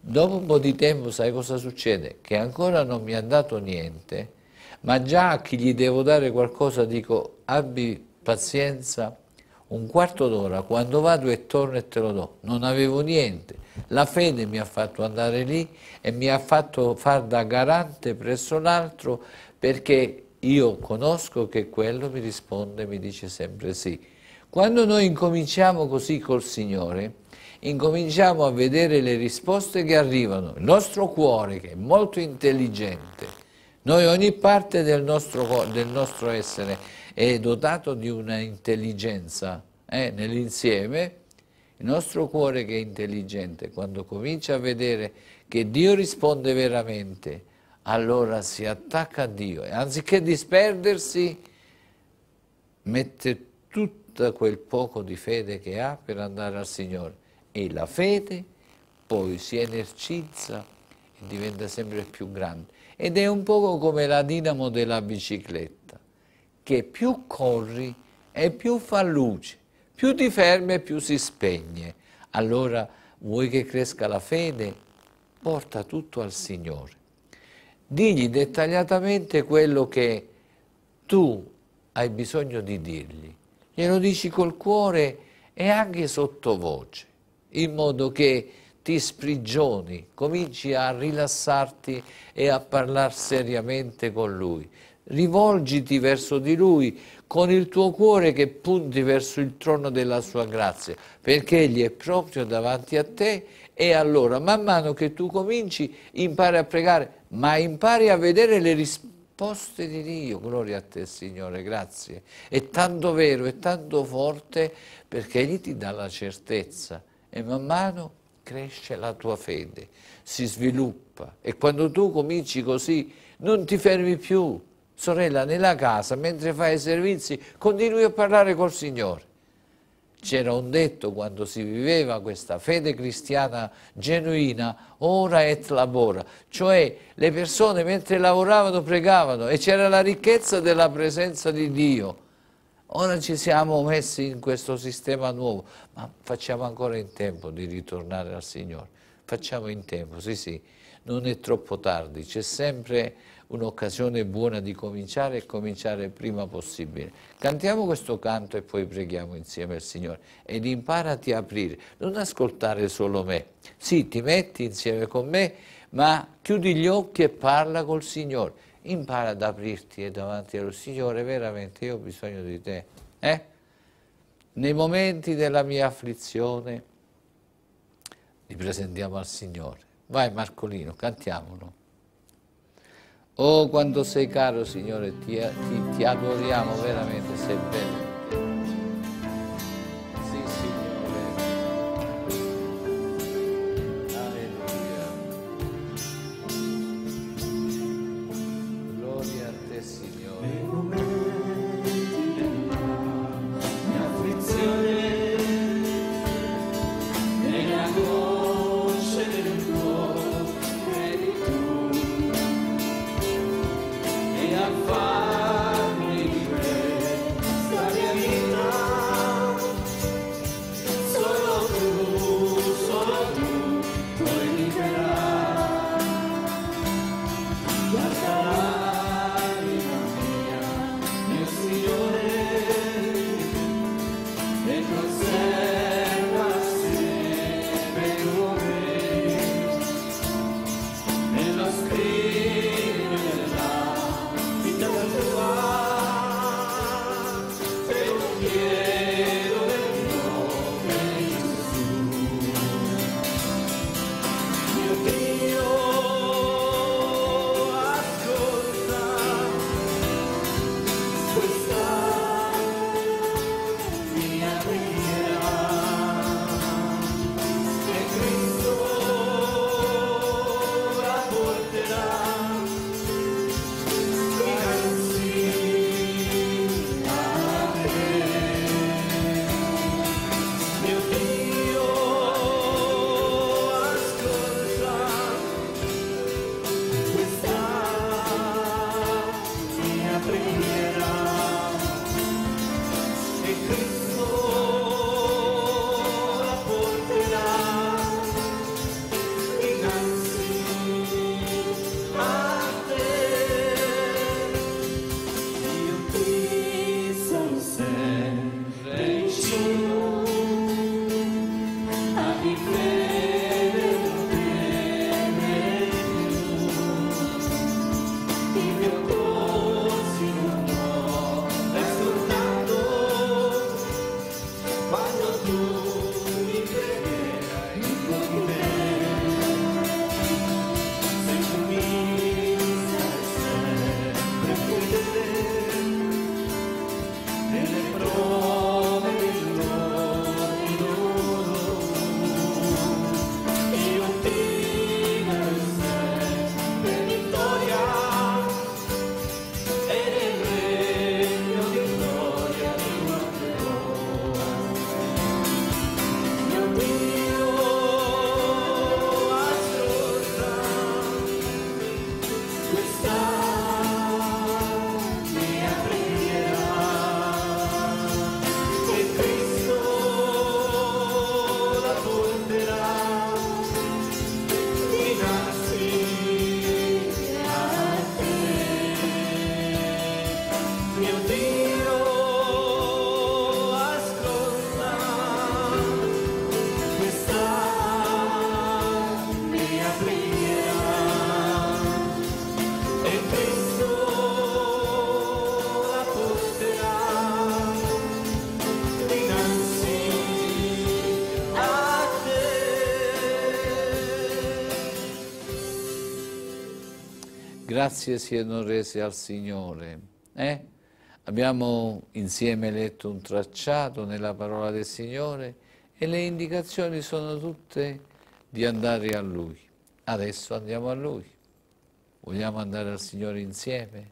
S1: Dopo un po' di tempo sai cosa succede? Che ancora non mi ha dato niente, ma già a chi gli devo dare qualcosa dico abbi pazienza un quarto d'ora, quando vado e torno e te lo do. Non avevo niente. La fede mi ha fatto andare lì e mi ha fatto far da garante presso l'altro perché io conosco che quello mi risponde, e mi dice sempre sì. Quando noi incominciamo così col Signore, incominciamo a vedere le risposte che arrivano. Il nostro cuore, che è molto intelligente, noi ogni parte del nostro, del nostro essere è dotato di una intelligenza eh, nell'insieme, il nostro cuore che è intelligente, quando comincia a vedere che Dio risponde veramente, allora si attacca a Dio. E anziché disperdersi, mette tutto quel poco di fede che ha per andare al Signore. E la fede poi si energizza e diventa sempre più grande. Ed è un poco come la dinamo della bicicletta, che più corri e più fa luce, più ti fermi e più si spegne. Allora vuoi che cresca la fede? Porta tutto al Signore. Digli dettagliatamente quello che tu hai bisogno di dirgli. Glielo dici col cuore e anche sottovoce, in modo che ti sprigioni, cominci a rilassarti e a parlare seriamente con Lui. Rivolgiti verso di Lui con il tuo cuore che punti verso il trono della Sua grazia, perché Egli è proprio davanti a te e allora, man mano che tu cominci, impari a pregare, ma impari a vedere le risposte di Dio. Gloria a te, Signore, grazie. È tanto vero, è tanto forte, perché Egli ti dà la certezza. E man mano cresce la tua fede, si sviluppa e quando tu cominci così non ti fermi più. Sorella, nella casa, mentre fai i servizi, continui a parlare col Signore. C'era un detto quando si viveva questa fede cristiana genuina, ora et labora, cioè le persone mentre lavoravano pregavano e c'era la ricchezza della presenza di Dio Ora ci siamo messi in questo sistema nuovo, ma facciamo ancora in tempo di ritornare al Signore. Facciamo in tempo, sì sì, non è troppo tardi, c'è sempre un'occasione buona di cominciare e cominciare prima possibile. Cantiamo questo canto e poi preghiamo insieme al Signore ed imparati a aprire, non ascoltare solo me. Sì, ti metti insieme con me, ma chiudi gli occhi e parla col Signore impara ad aprirti davanti allo Signore, veramente io ho bisogno di te. Eh? Nei momenti della mia afflizione li presentiamo al Signore. Vai Marcolino, cantiamolo. Oh, quanto sei caro Signore, ti, ti, ti adoriamo veramente, sei bello. grazie siano rese al Signore. Eh? Abbiamo insieme letto un tracciato nella parola del Signore e le indicazioni sono tutte di andare a Lui. Adesso andiamo a Lui. Vogliamo andare al Signore insieme?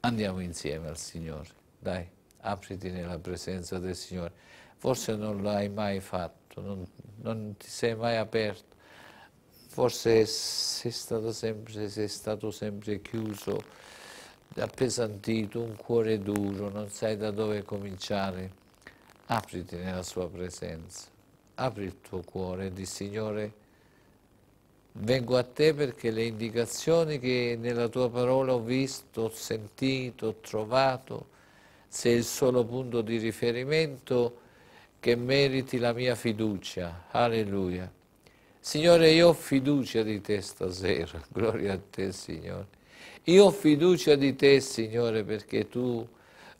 S1: Andiamo insieme al Signore. Dai, apriti nella presenza del Signore. Forse non l'hai mai fatto, non, non ti sei mai aperto forse sei stato sempre, sei stato sempre chiuso, appesantito, un cuore duro, non sai da dove cominciare. Apriti nella sua presenza, apri il tuo cuore e di Signore, vengo a te perché le indicazioni che nella tua parola ho visto, ho sentito, ho trovato, sei il solo punto di riferimento che meriti la mia fiducia. Alleluia. Signore, io ho fiducia di te stasera, gloria a te, Signore. Io ho fiducia di te, Signore, perché tu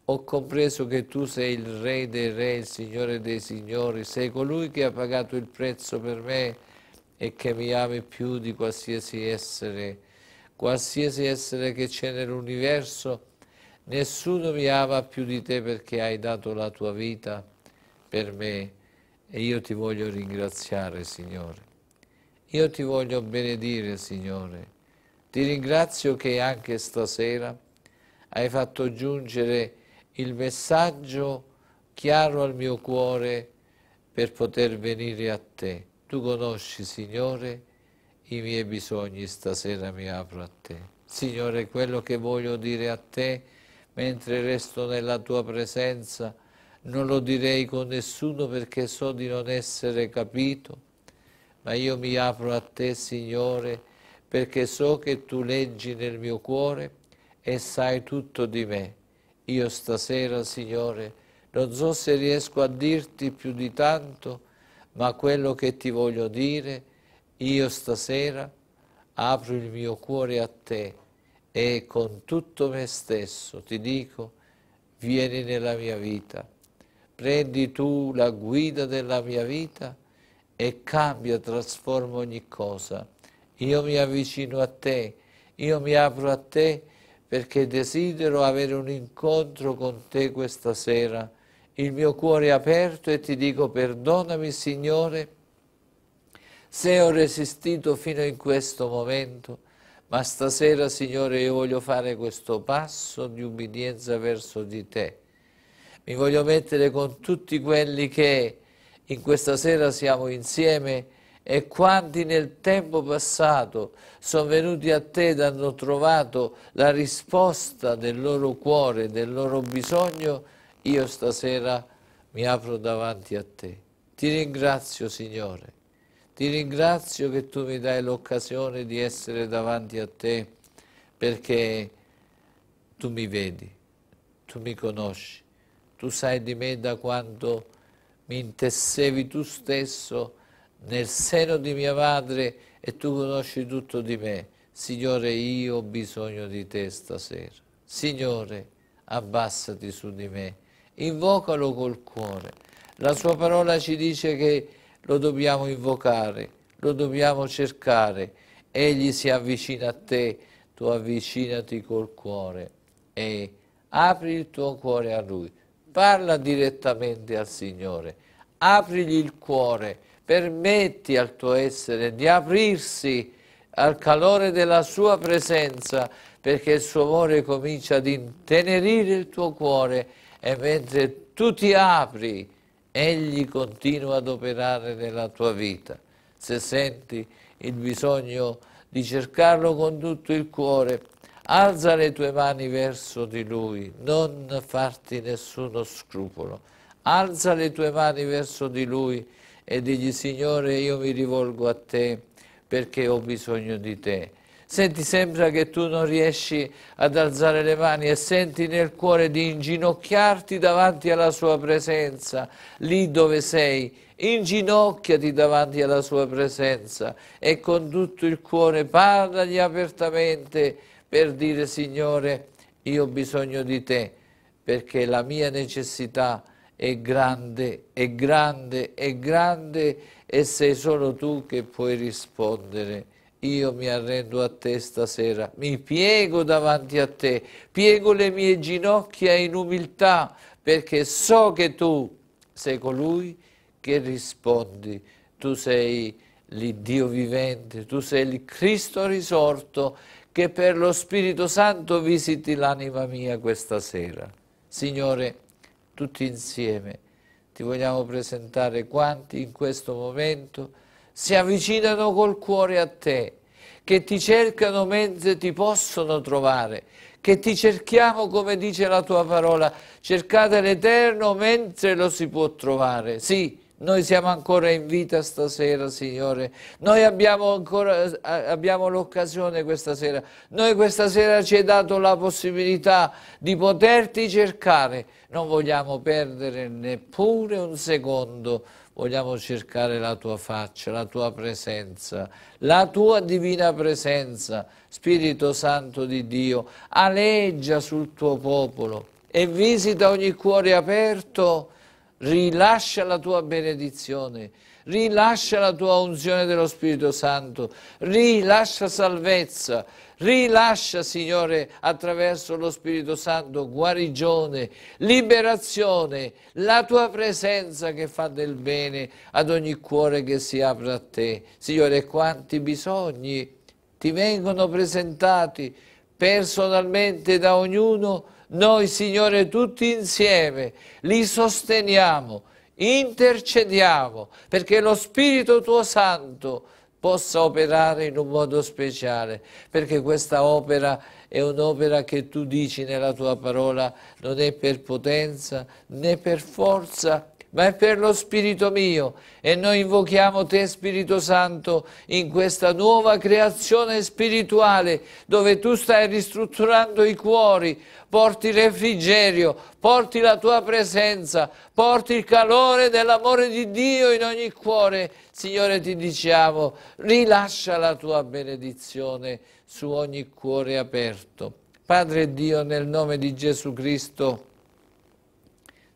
S1: ho compreso che tu sei il Re dei Re, il Signore dei Signori, sei colui che ha pagato il prezzo per me e che mi ami più di qualsiasi essere, qualsiasi essere che c'è nell'universo. Nessuno mi ama più di te perché hai dato la tua vita per me e io ti voglio ringraziare, Signore. Io ti voglio benedire, Signore. Ti ringrazio che anche stasera hai fatto giungere il messaggio chiaro al mio cuore per poter venire a te. Tu conosci, Signore, i miei bisogni, stasera mi apro a te. Signore, quello che voglio dire a te mentre resto nella tua presenza, non lo direi con nessuno perché so di non essere capito, ma io mi apro a te, Signore, perché so che tu leggi nel mio cuore e sai tutto di me. Io stasera, Signore, non so se riesco a dirti più di tanto, ma quello che ti voglio dire, io stasera apro il mio cuore a te e con tutto me stesso ti dico, vieni nella mia vita, prendi tu la guida della mia vita e cambia, trasforma ogni cosa. Io mi avvicino a te, io mi apro a te perché desidero avere un incontro con te questa sera. Il mio cuore è aperto e ti dico perdonami Signore se ho resistito fino in questo momento, ma stasera Signore io voglio fare questo passo di ubbidienza verso di te. Mi voglio mettere con tutti quelli che in questa sera siamo insieme e quanti nel tempo passato sono venuti a te ed hanno trovato la risposta del loro cuore, del loro bisogno, io stasera mi apro davanti a te. Ti ringrazio Signore, ti ringrazio che tu mi dai l'occasione di essere davanti a te perché tu mi vedi, tu mi conosci, tu sai di me da quanto mi intessevi tu stesso nel seno di mia madre e tu conosci tutto di me. Signore, io ho bisogno di te stasera. Signore, abbassati su di me. Invocalo col cuore. La sua parola ci dice che lo dobbiamo invocare, lo dobbiamo cercare. Egli si avvicina a te, tu avvicinati col cuore e apri il tuo cuore a lui parla direttamente al Signore, aprigli il cuore, permetti al tuo essere di aprirsi al calore della sua presenza, perché il suo amore comincia ad intenerire il tuo cuore e mentre tu ti apri, egli continua ad operare nella tua vita. Se senti il bisogno di cercarlo con tutto il cuore, Alza le tue mani verso di lui, non farti nessuno scrupolo. Alza le tue mani verso di lui e digli, Signore, io mi rivolgo a te perché ho bisogno di te. Se ti sembra che tu non riesci ad alzare le mani e senti nel cuore di inginocchiarti davanti alla sua presenza, lì dove sei, inginocchiati davanti alla sua presenza e con tutto il cuore parlagli apertamente per dire Signore io ho bisogno di te perché la mia necessità è grande, è grande, è grande e sei solo tu che puoi rispondere. Io mi arrendo a te stasera, mi piego davanti a te, piego le mie ginocchia in umiltà perché so che tu sei colui che rispondi, tu sei l'Iddio vivente, tu sei il Cristo risorto che per lo Spirito Santo visiti l'anima mia questa sera. Signore, tutti insieme ti vogliamo presentare quanti in questo momento si avvicinano col cuore a te, che ti cercano mentre ti possono trovare, che ti cerchiamo come dice la tua parola, cercate l'Eterno mentre lo si può trovare. Sì, noi siamo ancora in vita stasera, Signore. Noi abbiamo ancora l'occasione questa sera. Noi questa sera ci hai dato la possibilità di poterti cercare. Non vogliamo perdere neppure un secondo. Vogliamo cercare la tua faccia, la tua presenza, la tua divina presenza. Spirito Santo di Dio, aleggia sul tuo popolo e visita ogni cuore aperto rilascia la tua benedizione, rilascia la tua unzione dello Spirito Santo, rilascia salvezza, rilascia Signore attraverso lo Spirito Santo guarigione, liberazione, la tua presenza che fa del bene ad ogni cuore che si apre a te. Signore, quanti bisogni ti vengono presentati personalmente da ognuno noi, Signore, tutti insieme li sosteniamo, intercediamo perché lo Spirito tuo Santo possa operare in un modo speciale, perché questa opera è un'opera che tu dici nella tua parola, non è per potenza né per forza, ma è per lo Spirito mio e noi invochiamo te Spirito Santo in questa nuova creazione spirituale dove tu stai ristrutturando i cuori, porti refrigerio, porti la tua presenza, porti il calore dell'amore di Dio in ogni cuore. Signore ti diciamo, rilascia la tua benedizione su ogni cuore aperto. Padre Dio, nel nome di Gesù Cristo,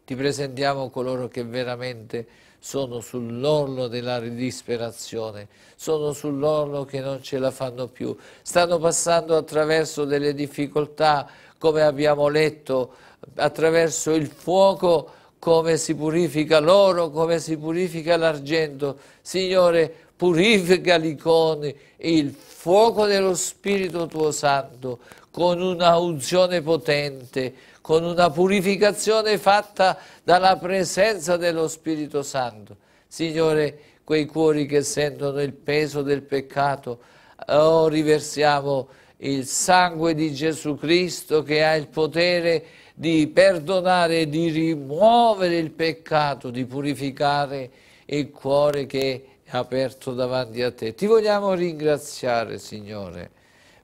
S1: ti presentiamo coloro che veramente sono sull'orlo della disperazione, sono sull'orlo che non ce la fanno più, stanno passando attraverso delle difficoltà, come abbiamo letto, attraverso il fuoco, come si purifica l'oro, come si purifica l'argento. Signore, purificali con il fuoco dello Spirito tuo Santo, con un'unzione potente, con una purificazione fatta dalla presenza dello Spirito Santo. Signore, quei cuori che sentono il peso del peccato, oh, riversiamo il sangue di Gesù Cristo che ha il potere di perdonare, di rimuovere il peccato, di purificare il cuore che è aperto davanti a te. Ti vogliamo ringraziare, Signore,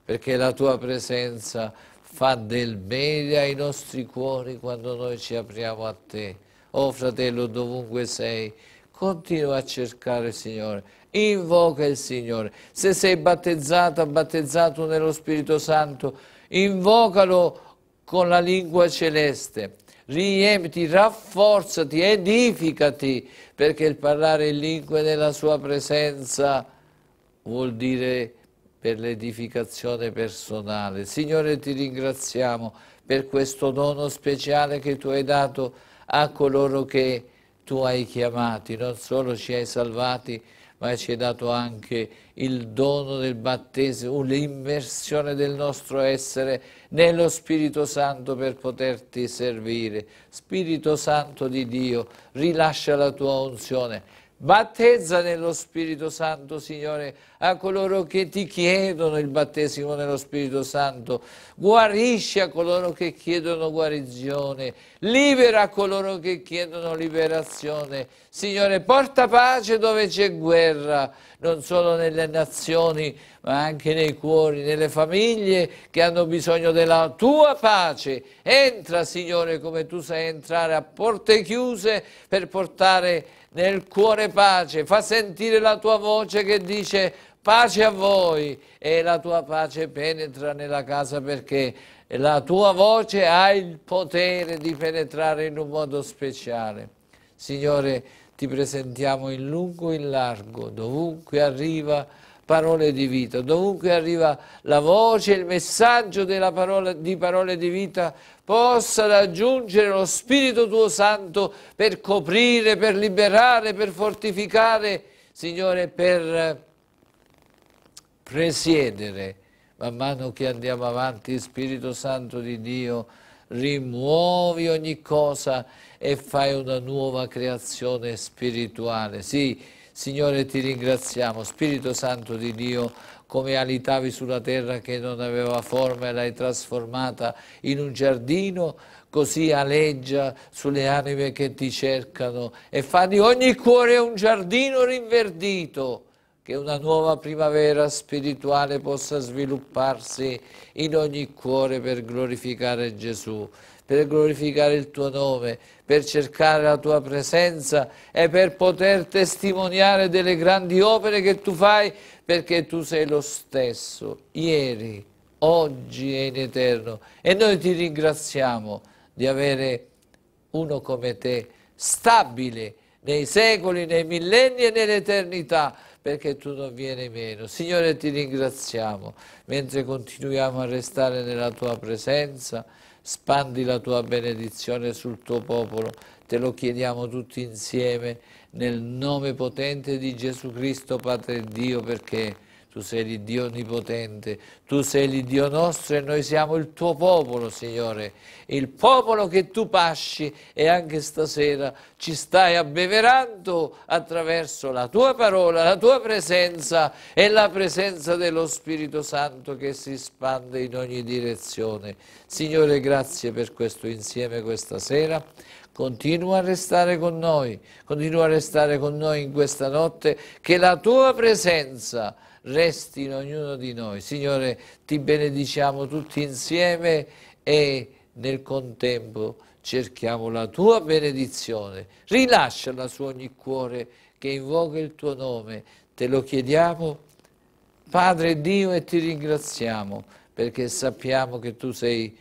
S1: perché la tua presenza fa del bene ai nostri cuori quando noi ci apriamo a te. Oh fratello, dovunque sei, continua a cercare il Signore, invoca il Signore. Se sei battezzato, battezzato nello Spirito Santo, invocalo con la lingua celeste. Riempiti, rafforzati, edificati, perché il parlare in lingue nella sua presenza vuol dire per l'edificazione personale. Signore, ti ringraziamo per questo dono speciale che tu hai dato a coloro che tu hai chiamati, non solo ci hai salvati, ma ci hai dato anche il dono del battesimo, l'immersione del nostro essere nello Spirito Santo per poterti servire. Spirito Santo di Dio, rilascia la tua unzione Battezza nello Spirito Santo, Signore, a coloro che ti chiedono il battesimo nello Spirito Santo. Guarisci a coloro che chiedono guarigione. Libera a coloro che chiedono liberazione. Signore, porta pace dove c'è guerra, non solo nelle nazioni, ma anche nei cuori, nelle famiglie che hanno bisogno della tua pace. Entra, Signore, come tu sai entrare a porte chiuse per portare nel cuore pace, fa sentire la tua voce che dice pace a voi e la tua pace penetra nella casa perché la tua voce ha il potere di penetrare in un modo speciale. Signore, ti presentiamo in lungo e in largo, dovunque arriva parole di vita, dovunque arriva la voce, il messaggio parola, di parole di vita, possa raggiungere lo Spirito tuo Santo per coprire, per liberare, per fortificare, Signore, per presiedere. Man mano che andiamo avanti, Spirito Santo di Dio, rimuovi ogni cosa e fai una nuova creazione spirituale. Sì, Signore, ti ringraziamo, Spirito Santo di Dio, come alitavi sulla terra che non aveva forma e l'hai trasformata in un giardino, così aleggia sulle anime che ti cercano e fa di ogni cuore un giardino rinverdito, che una nuova primavera spirituale possa svilupparsi in ogni cuore per glorificare Gesù per glorificare il tuo nome, per cercare la tua presenza e per poter testimoniare delle grandi opere che tu fai perché tu sei lo stesso, ieri, oggi e in eterno. E noi ti ringraziamo di avere uno come te, stabile nei secoli, nei millenni e nell'eternità, perché tu non vieni meno. Signore ti ringraziamo, mentre continuiamo a restare nella tua presenza, spandi la tua benedizione sul tuo popolo, te lo chiediamo tutti insieme nel nome potente di Gesù Cristo, Padre Dio, perché tu sei l'Iddio Onnipotente, tu sei l'Iddio nostro e noi siamo il tuo popolo, Signore, il popolo che tu pasci e anche stasera ci stai abbeverando attraverso la tua parola, la tua presenza e la presenza dello Spirito Santo che si spande in ogni direzione. Signore, grazie per questo insieme questa sera continua a restare con noi, continua a restare con noi in questa notte, che la tua presenza resti in ognuno di noi. Signore, ti benediciamo tutti insieme e nel contempo cerchiamo la tua benedizione. Rilasciala su ogni cuore che invoca il tuo nome. Te lo chiediamo, Padre Dio, e ti ringraziamo perché sappiamo che tu sei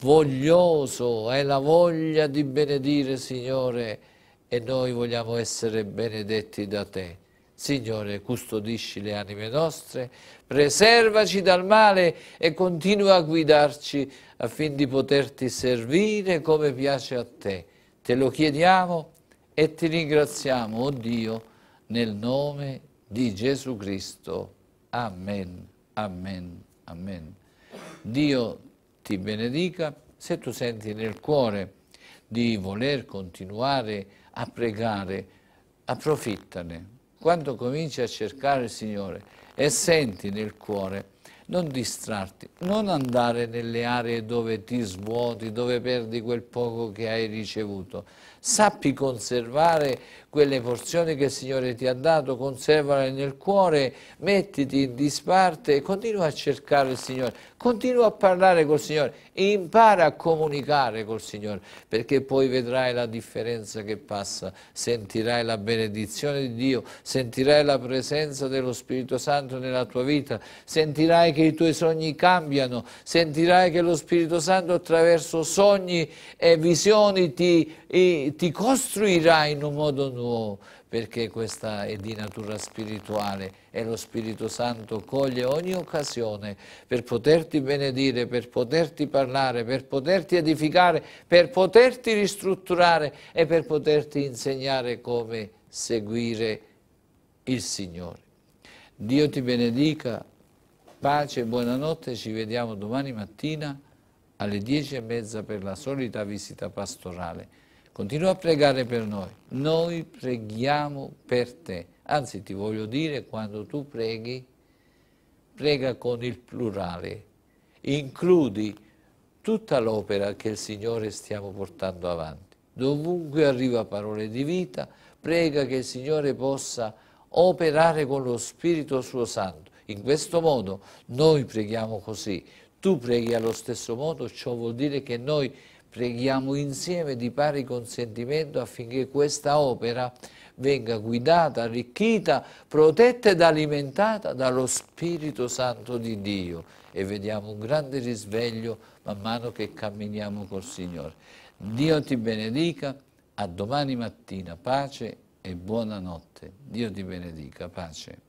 S1: voglioso, hai la voglia di benedire, Signore, e noi vogliamo essere benedetti da te. Signore, custodisci le anime nostre, preservaci dal male e continua a guidarci affin di poterti servire come piace a te. Te lo chiediamo e ti ringraziamo, oh Dio, nel nome di Gesù Cristo. Amen, amen, amen. Dio ti benedica se tu senti nel cuore di voler continuare a pregare, approfittane quando cominci a cercare il Signore e senti nel cuore, non distrarti, non andare nelle aree dove ti svuoti, dove perdi quel poco che hai ricevuto sappi conservare quelle porzioni che il Signore ti ha dato, conservale nel cuore, mettiti in disparte e continua a cercare il Signore, continua a parlare col Signore, impara a comunicare col Signore, perché poi vedrai la differenza che passa, sentirai la benedizione di Dio, sentirai la presenza dello Spirito Santo nella tua vita, sentirai che i tuoi sogni cambiano, sentirai che lo Spirito Santo attraverso sogni e visioni ti, ti, ti costruirà in un modo nuovo, perché questa è di natura spirituale e lo Spirito Santo coglie ogni occasione per poterti benedire, per poterti parlare, per poterti edificare, per poterti ristrutturare e per poterti insegnare come seguire il Signore. Dio ti benedica, pace, buonanotte, ci vediamo domani mattina alle dieci e mezza per la solita visita pastorale. Continua a pregare per noi. Noi preghiamo per te. Anzi, ti voglio dire, quando tu preghi, prega con il plurale. Includi tutta l'opera che il Signore stiamo portando avanti. Dovunque arriva parole di vita, prega che il Signore possa operare con lo Spirito suo Santo. In questo modo noi preghiamo così, tu preghi allo stesso modo, ciò vuol dire che noi Preghiamo insieme di pari consentimento affinché questa opera venga guidata, arricchita, protetta ed alimentata dallo Spirito Santo di Dio e vediamo un grande risveglio man mano che camminiamo col Signore. Dio ti benedica, a domani mattina, pace e buonanotte. Dio ti benedica, pace.